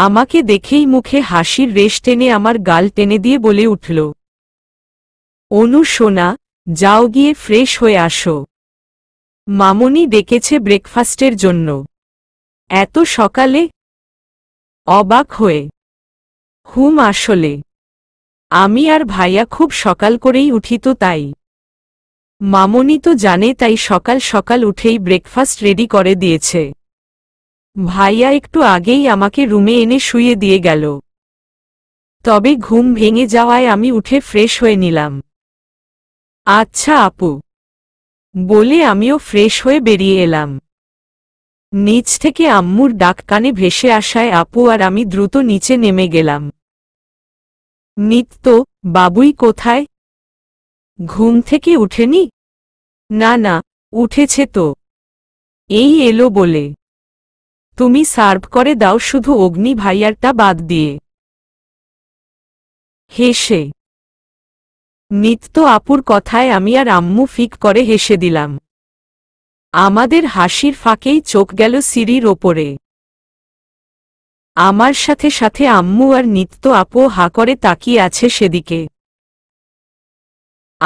A: আমাকে দেখেই মুখে হাসির রেশ টেনে আমার গাল টেনে দিয়ে বলে উঠল অনু সোনা যাও গিয়ে ফ্রেশ হয়ে আসো মামনি ডেকেছে ব্রেকফাস্টের জন্য এত সকালে অবাক হয়ে হুম আসলে আমি আর ভাইয়া খুব সকাল করেই উঠিত তাই মামনি তো জানে তাই সকাল সকাল উঠেই ব্রেকফাস্ট রেডি করে দিয়েছে ভাইয়া একটু আগেই আমাকে রুমে এনে শুয়ে দিয়ে গেল তবে ঘুম ভেঙে যাওয়ায় আমি উঠে ফ্রেশ হয়ে নিলাম আচ্ছা আপু বলে আমিও ফ্রেশ হয়ে বেরিয়ে এলাম নিচ থেকে আম্মুর ডাক কানে ভেসে আসায় আপু আর আমি দ্রুত নিচে নেমে গেলাম নিত্য বাবুই কোথায় ঘুম থেকে উঠেনি না না উঠেছে তো এই এলো বলে তুমি সার্ভ করে দাও শুধু অগ্নি ভাইয়ারটা বাদ দিয়ে হেসে নিত্য আপুর কথায় আমি আর আম্মু ফিক করে হেসে দিলাম আমাদের হাসির ফাঁকেই চোখ গেল সিঁড়ির ওপরে আমার সাথে সাথে আম্মু আর নিত্য আপো হা করে তাকিয়ে আছে সেদিকে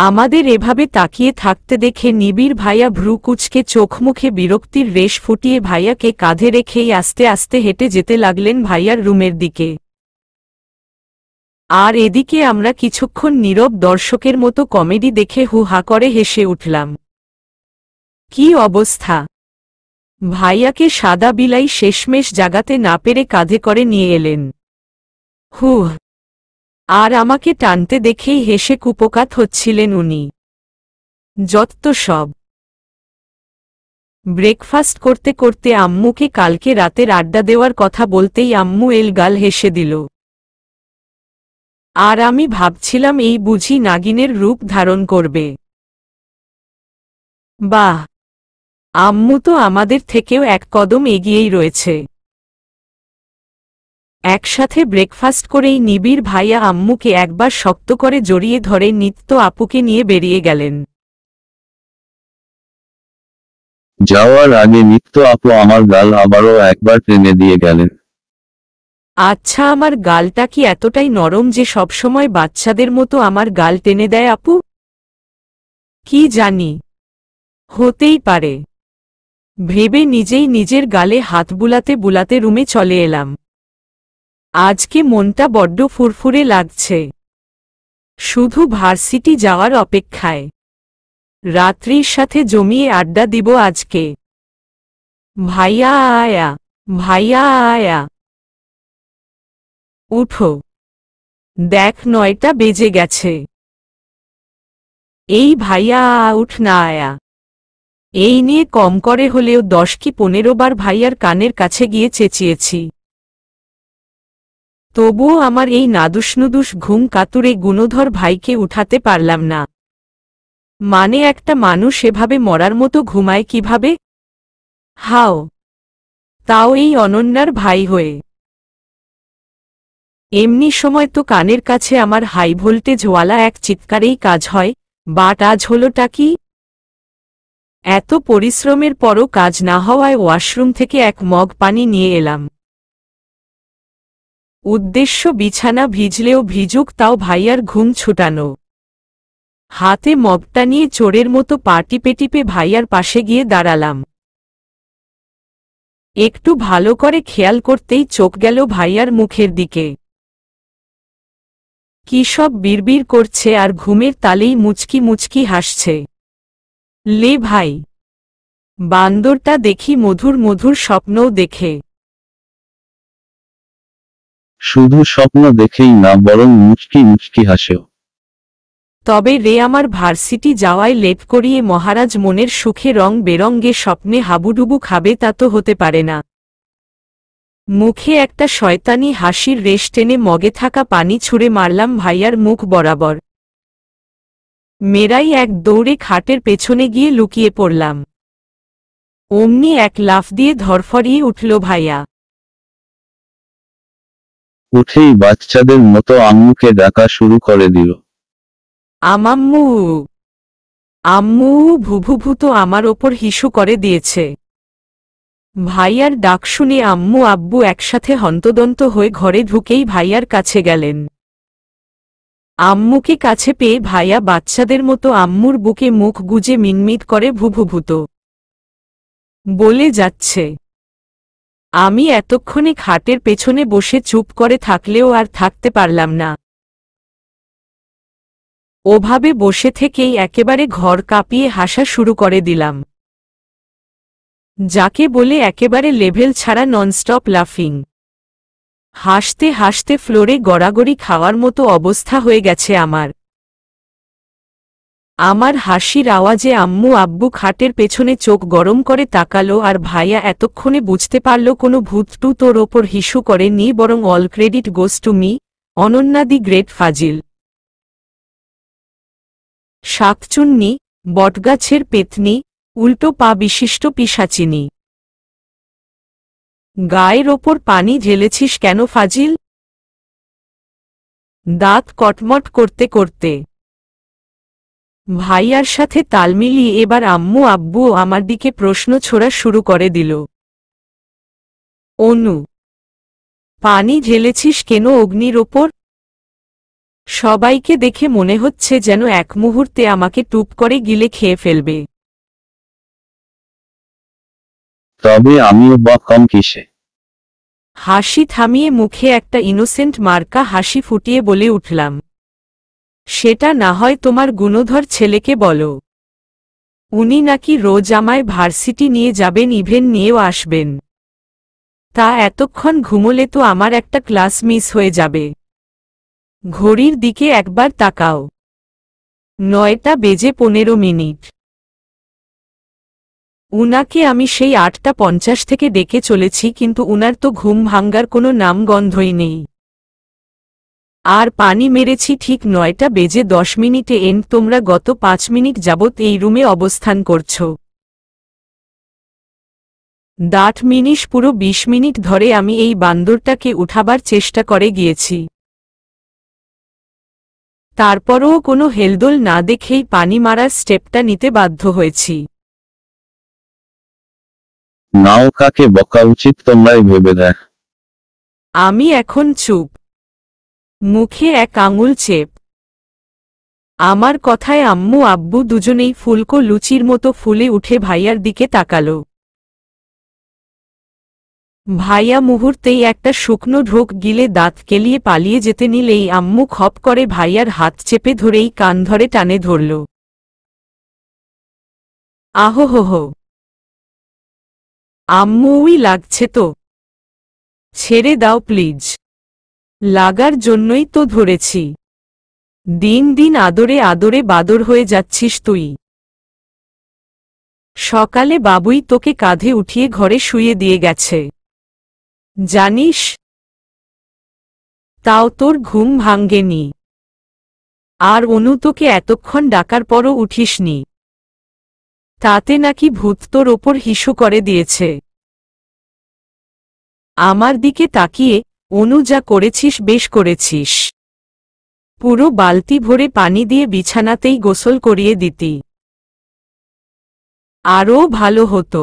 A: আমাদের এভাবে তাকিয়ে থাকতে দেখে নিবিড় ভাইয়া ভ্রুকুচকে চোখমুখে বিরক্তির রেশ ফুটিয়ে ভাইয়াকে কাঁধে রেখেই আস্তে আস্তে হেঁটে যেতে লাগলেন ভাইয়ার রুমের দিকে আর এদিকে আমরা কিছুক্ষণ নীরব দর্শকের মতো কমেডি দেখে হুহা করে হেসে উঠলাম কি অবস্থা ভাইয়াকে সাদা বিলাই শেষমেশ জাগাতে না পেরে কাঁধে করে নিয়ে এলেন হুহ আর আমাকে টানতে দেখেই হেসে কুপকাত হচ্ছিলেন উনি যত্ত সব ব্রেকফাস্ট করতে করতে আম্মুকে কালকে রাতের আড্ডা দেওয়ার কথা বলতেই আম্মু এলগাল হেসে দিল আর আমি ভাবছিলাম এই বুঝি নাগিনের রূপ ধারণ করবে বাহ আম্মু তো আমাদের থেকেও এক কদম এগিয়েই রয়েছে একসাথে ব্রেকফাস্ট করেই নিবিড় ভাইয়া আম্মুকে একবার শক্ত করে জড়িয়ে ধরে নিত্য আপুকে নিয়ে বেরিয়ে গেলেন
B: যাওয়ার আগে নিত্য আপু আমার গাল আবারও একবার টেনে দিয়ে গেলেন
A: আচ্ছা আমার গালটা কি এতটাই নরম যে সবসময় বাচ্চাদের মতো আমার গাল টেনে দেয় আপু কি জানি হতেই পারে ভেবে নিজেই নিজের গালে হাত বুলাতে বুলাতে রুমে চলে এলাম আজকে মনটা বড্ড ফুরফুরে লাগছে শুধু ভার্সিটি যাওয়ার অপেক্ষায় রাত্রির সাথে জমিয়ে আড্ডা দিব আজকে ভাইয়া আয়া ভাইয়া আয়া উঠো দেখ নয়টা বেজে গেছে এই ভাইয়া উঠ না আয়া এই নিয়ে কম করে হলেও দশ কি পনেরো বার ভাইয়ার কানের কাছে গিয়ে চেঁচিয়েছি তবুও আমার এই নাদুষ্ণুদুষ ঘুম কাতুরে গুণধর ভাইকে উঠাতে পারলাম না মানে একটা মানুষ এভাবে মরার মতো ঘুমায় কিভাবে হাও তাও এই অনন্যার ভাই হয়ে এমনি সময় তো কানের কাছে আমার হাই ভোল্টেজওয়ালা এক চিৎকারেই কাজ হয় বাট আজ হলোটা কি এত পরিশ্রমের পরও কাজ না হওয়ায় ওয়াশরুম থেকে এক মগ পানি নিয়ে এলাম উদ্দেশ্য বিছানা ভিজলেও ভিজুক তাও ভাইয়ার ঘুম ছুটানো হাতে মগটা নিয়ে চোরের মতো পাটিপেটিপে পেটিপে ভাইয়ার পাশে গিয়ে দাঁড়ালাম একটু ভালো করে খেয়াল করতেই চোখ গেল ভাইয়ার মুখের দিকে কী সব বিড়বিড় করছে আর ঘুমের তালেই মুচকি মুচকি হাসছে লে ভাই বান্দরটা দেখি মধুর মধুর স্বপ্নও দেখে
B: শুধু স্বপ্ন দেখেই না বরং মুচকি মুচকি হাসেও
A: তবে রে আমার ভার্সিটি যাওয়ায় লেট করিয়ে মহারাজ মনের সুখে রং বেরঙ্গে স্বপ্নে হাবুডুবু খাবে তা তো হতে পারে না মুখে একটা শয়তানি হাসির রেশ টেনে মগে থাকা পানি ছুঁড়ে মারলাম ভাইয়ার মুখ বরাবর মেরাই এক দৌড়ে খাটের পেছনে গিয়ে লুকিয়ে পড়লাম অমনি এক লাফ দিয়ে ধরফরিয়ে উঠল ভাইয়া
B: উঠেই বাচ্চাদের মতো আম্মুকে ডাকা শুরু করে দিল
A: আমাম্মু আম্মু ভুভুভূত আমার ওপর হিসু করে দিয়েছে ভাইয়ার ডাক শুনে আম্মু আব্বু একসাথে হন্তদন্ত হয়ে ঘরে ঢুকেই ভাইয়ার কাছে গেলেন আম্মুকে কাছে পেয়ে ভাইয়া বাচ্চাদের মতো আম্মুর বুকে মুখ গুজে মিনমিত করে ভুভুভূত বলে যাচ্ছে আমি এতক্ষণে খাটের পেছনে বসে চুপ করে থাকলেও আর থাকতে পারলাম না ওভাবে বসে থেকেই একেবারে ঘর কাঁপিয়ে হাসা শুরু করে দিলাম যাকে বলে একেবারে লেভেল ছাড়া ননস্টপ লাফিং হাসতে হাসতে ফ্লোরে গড়াগড়ি খাওয়ার মতো অবস্থা হয়ে গেছে আমার আমার হাসির আওয়াজে আম্মু আব্বু খাটের পেছনে চোখ গরম করে তাকালো আর ভাইয়া এতক্ষণে বুঝতে পারল কোনো ভূতটু তোর ওপর হিসু করে নি বরং all credit goes to me Ananya the great ফাজিল শাকচুন্নি বটগাছের পেতনি উল্টো পা বিশিষ্ট পিসাচিনী গায়ের ওপর পানি ঝেলেছিস কেন ফাজিল দাঁত কটমট করতে করতে ভাইয়ার সাথে তাল মিলিয়ে এবার আম্মু আব্বু আমার দিকে প্রশ্ন ছোড়া শুরু করে দিল অনু পানি ঝেলেছিস কেন অগ্নির ওপর সবাইকে দেখে মনে হচ্ছে যেন এক মুহূর্তে আমাকে টুপ করে গিলে খেয়ে ফেলবে
B: তবে আমিও বা কম কিসে
A: হাসি থামিয়ে মুখে একটা ইনোসেন্ট মার্কা হাসি ফুটিয়ে বলে উঠলাম সেটা না হয় তোমার গুণধর ছেলেকে বলো উনি নাকি রোজ আমায় ভার্সিটি নিয়ে যাবেন ইভেন নিয়েও আসবেন তা এতক্ষণ ঘুমোলে তো আমার একটা ক্লাস মিস হয়ে যাবে ঘড়ির দিকে একবার তাকাও নয়টা বেজে পনেরো মিনিট উনাকে আমি সেই আটটা পঞ্চাশ থেকে ডেকে চলেছি কিন্তু উনার তো ঘুম ভাঙ্গার কোনো নাম গন্ধই নেই আর পানি মেরেছি ঠিক নয়টা বেজে দশ মিনিটে এন তোমরা গত পাঁচ মিনিট যাবৎ এই রুমে অবস্থান করছ দাট মিনিশ পুরো বিশ মিনিট ধরে আমি এই বান্দরটাকে উঠাবার চেষ্টা করে গিয়েছি তারপরও কোনো হেলদোল না দেখেই পানি মারার স্টেপটা নিতে বাধ্য হয়েছি
B: নাও কাকে বকা উচিত তোমরাই ভেবে দেখ
A: আমি এখন চুপ মুখে এক আঙুল চেপ আমার কথায় আম্মু আব্বু দুজনেই ফুলকো লুচির মতো ফুলে উঠে ভাইয়ার দিকে তাকালো ভাইয়া মুহূর্তেই একটা শুকনো ঢোক গিলে দাঁত কেলিয়ে পালিয়ে যেতে নিলেই আম্মু খপ করে ভাইয়ার হাত চেপে ধরেই কান ধরে টানে ধরল হো আম্মুই লাগছে তো ছেড়ে দাও প্লিজ লাগার জন্যই তো ধরেছি দিন দিন আদরে আদরে বাদর হয়ে যাচ্ছিস তুই সকালে বাবুই তোকে কাঁধে উঠিয়ে ঘরে শুয়ে দিয়ে গেছে জানিস তাও তোর ঘুম ভাঙ্গেনি আর অনু তোকে এতক্ষণ ডাকার পরও উঠিসনি তাতে নাকি ভূত তোর ওপর হিসু করে দিয়েছে আমার দিকে তাকিয়ে অনু যা করেছিস বেশ করেছিস পুরো বালতি ভরে পানি দিয়ে বিছানাতেই গোসল করিয়ে দিতি আরও ভালো হতো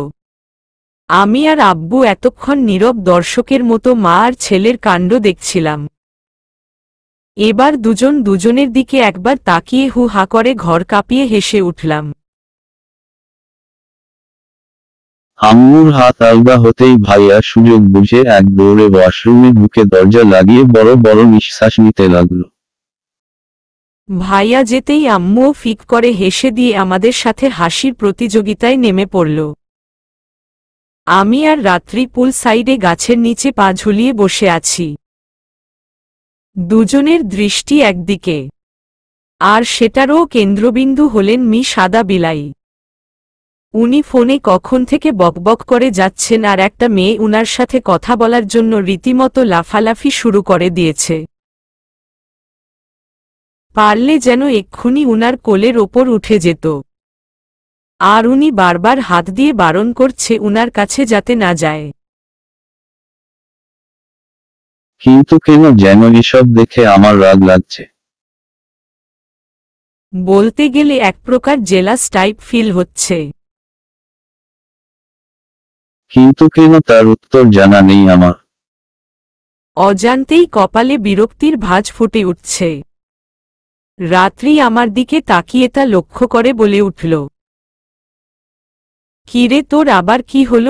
A: আমি আর আব্বু এতক্ষণ নীরব দর্শকের মতো মা আর ছেলের কাণ্ড দেখছিলাম এবার দুজন দুজনের দিকে একবার তাকিয়ে হু হা করে ঘর কাঁপিয়ে হেসে উঠলাম
B: আম্মুর হাত আলগা হতেই ভাইয়া সুযোগ বুঝে এক দৌড়ে ওয়াশরুমে ঢুকে দরজা লাগিয়ে বড় বড় নিঃশ্বাস নিতে লাগল
A: ভাইয়া যেতেই আম্মু ফিক করে হেসে দিয়ে আমাদের সাথে হাসির প্রতিযোগিতায় নেমে পড়ল আমি আর রাত্রি পুল সাইডে গাছের নিচে পা ঝুলিয়ে বসে আছি দুজনের দৃষ্টি একদিকে আর সেটারও কেন্দ্রবিন্দু হলেন মি সাদা বিলাই উনি ফোনে কখন থেকে বকবক করে যাচ্ছেন আর একটা মেয়ে উনার সাথে কথা বলার জন্য রীতিমতো লাফালাফি শুরু করে দিয়েছে পারলে যেন এক্ষুনি উনার কোলের ওপর উঠে যেত আর উনি বারবার হাত দিয়ে বারণ করছে উনার কাছে যাতে না যায়
B: কিন্তু কেন যেন এসব দেখে আমার রাগ লাগছে
A: বলতে গেলে এক প্রকার জেলাস টাইপ ফিল হচ্ছে
B: কিন্তু কেন তার উত্তর জানা নেই আমার
A: অজান্তেই কপালে বিরক্তির ভাঁজ ফুটে উঠছে রাত্রি আমার দিকে তাকিয়ে তা লক্ষ্য করে বলে উঠল কিরে তোর আবার কি হল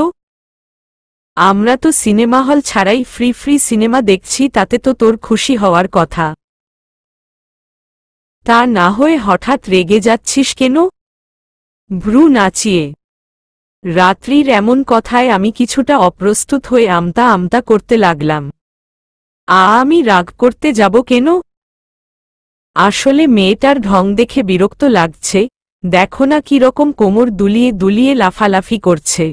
A: আমরা তো সিনেমা হল ছাড়াই ফ্রি ফ্রি সিনেমা দেখছি তাতে তো তোর খুশি হওয়ার কথা তা না হয়ে হঠাৎ রেগে যাচ্ছিস কেন ভ্রু নাচিয়ে রাত্রির এমন কথায় আমি কিছুটা অপ্রস্তুত হয়ে আমতা আমতা করতে লাগলাম আ আমি রাগ করতে যাব কেন আসলে মেয়েটার ঢং দেখে বিরক্ত লাগছে দেখো না কিরকম কোমর দুলিয়ে দুলিয়ে লাফালাফি করছে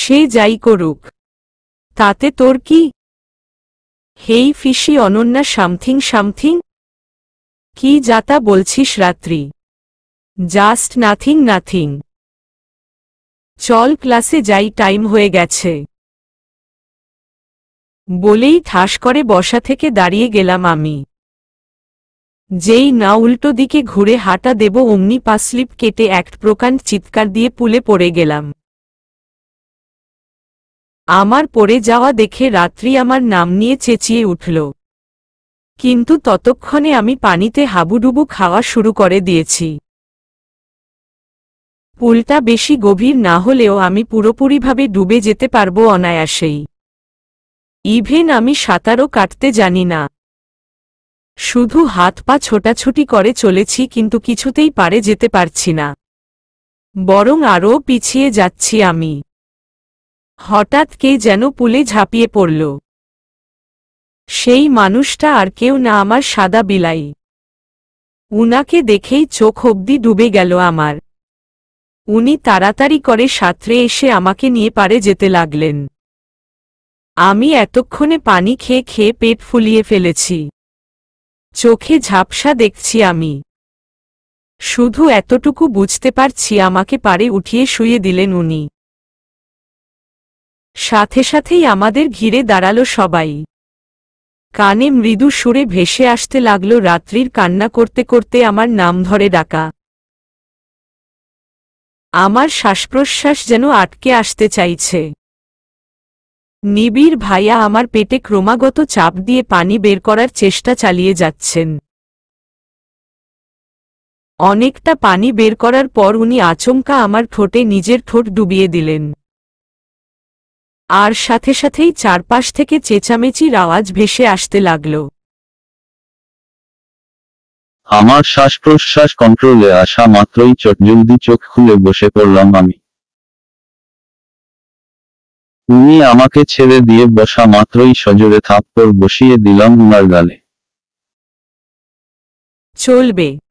A: সে যাই করুক তাতে তোর কি হেই ফিসি অনন্যা সামথিং সামথিং কি যাতা বলছিস রাত্রি জাস্ট নাথিং নাথিং চল ক্লাসে যাই টাইম হয়ে গেছে বলেই ঠাস করে বসা থেকে দাঁড়িয়ে গেলাম আমি যেই না উল্টো দিকে ঘুরে হাঁটা দেব অমনি পাসলিপ কেটে এক প্রকাণ্ড চিৎকার দিয়ে পুলে পড়ে গেলাম আমার পড়ে যাওয়া দেখে রাত্রি আমার নাম নিয়ে চেঁচিয়ে উঠল কিন্তু ততক্ষণে আমি পানিতে হাবুডুবু খাওয়া শুরু করে দিয়েছি পুলটা বেশি গভীর না হলেও আমি পুরোপুরিভাবে ডুবে যেতে পারবো অনায়াসেই ইভেন আমি সাঁতারও কাটতে জানি না শুধু হাত পা ছোটাছুটি করে চলেছি কিন্তু কিছুতেই পারে যেতে পারছি না বরং আরও পিছিয়ে যাচ্ছি আমি হঠাৎ কে যেন পুলে ঝাঁপিয়ে পড়ল সেই মানুষটা আর কেউ না আমার সাদা বিলাই উনাকে দেখেই চোখ অব্দি ডুবে গেল আমার উনি তাড়াতাড়ি করে সাঁতরে এসে আমাকে নিয়ে পারে যেতে লাগলেন আমি এতক্ষণে পানি খেয়ে খেয়ে পেট ফুলিয়ে ফেলেছি চোখে ঝাপসা দেখছি আমি শুধু এতটুকু বুঝতে পারছি আমাকে পারে উঠিয়ে শুয়ে দিলেন উনি সাথে সাথেই আমাদের ঘিরে দাঁড়াল সবাই কানে মৃদু সুরে ভেসে আসতে লাগল রাত্রির কান্না করতে করতে আমার নাম ধরে ডাকা আমার শ্বাসপ্রশ্বাস যেন আটকে আসতে চাইছে নিবিড় ভাইয়া আমার পেটে ক্রমাগত চাপ দিয়ে পানি বের করার চেষ্টা চালিয়ে যাচ্ছেন অনেকটা পানি বের করার পর উনি আচমকা আমার ঠোঁটে নিজের ঠোঁট ডুবিয়ে দিলেন আর সাথে সাথেই চারপাশ থেকে চেঁচামেচির আওয়াজ ভেসে আসতে লাগল
B: আমার শ্বাস প্রশ্বাস কন্ট্রোলে আসা মাত্রই জলদি চোখ খুলে বসে পড়লাম আমি উনি আমাকে ছেড়ে দিয়ে বসা মাত্রই সজোরে থাপ্পড় বসিয়ে দিলাম উনার গালে
A: চলবে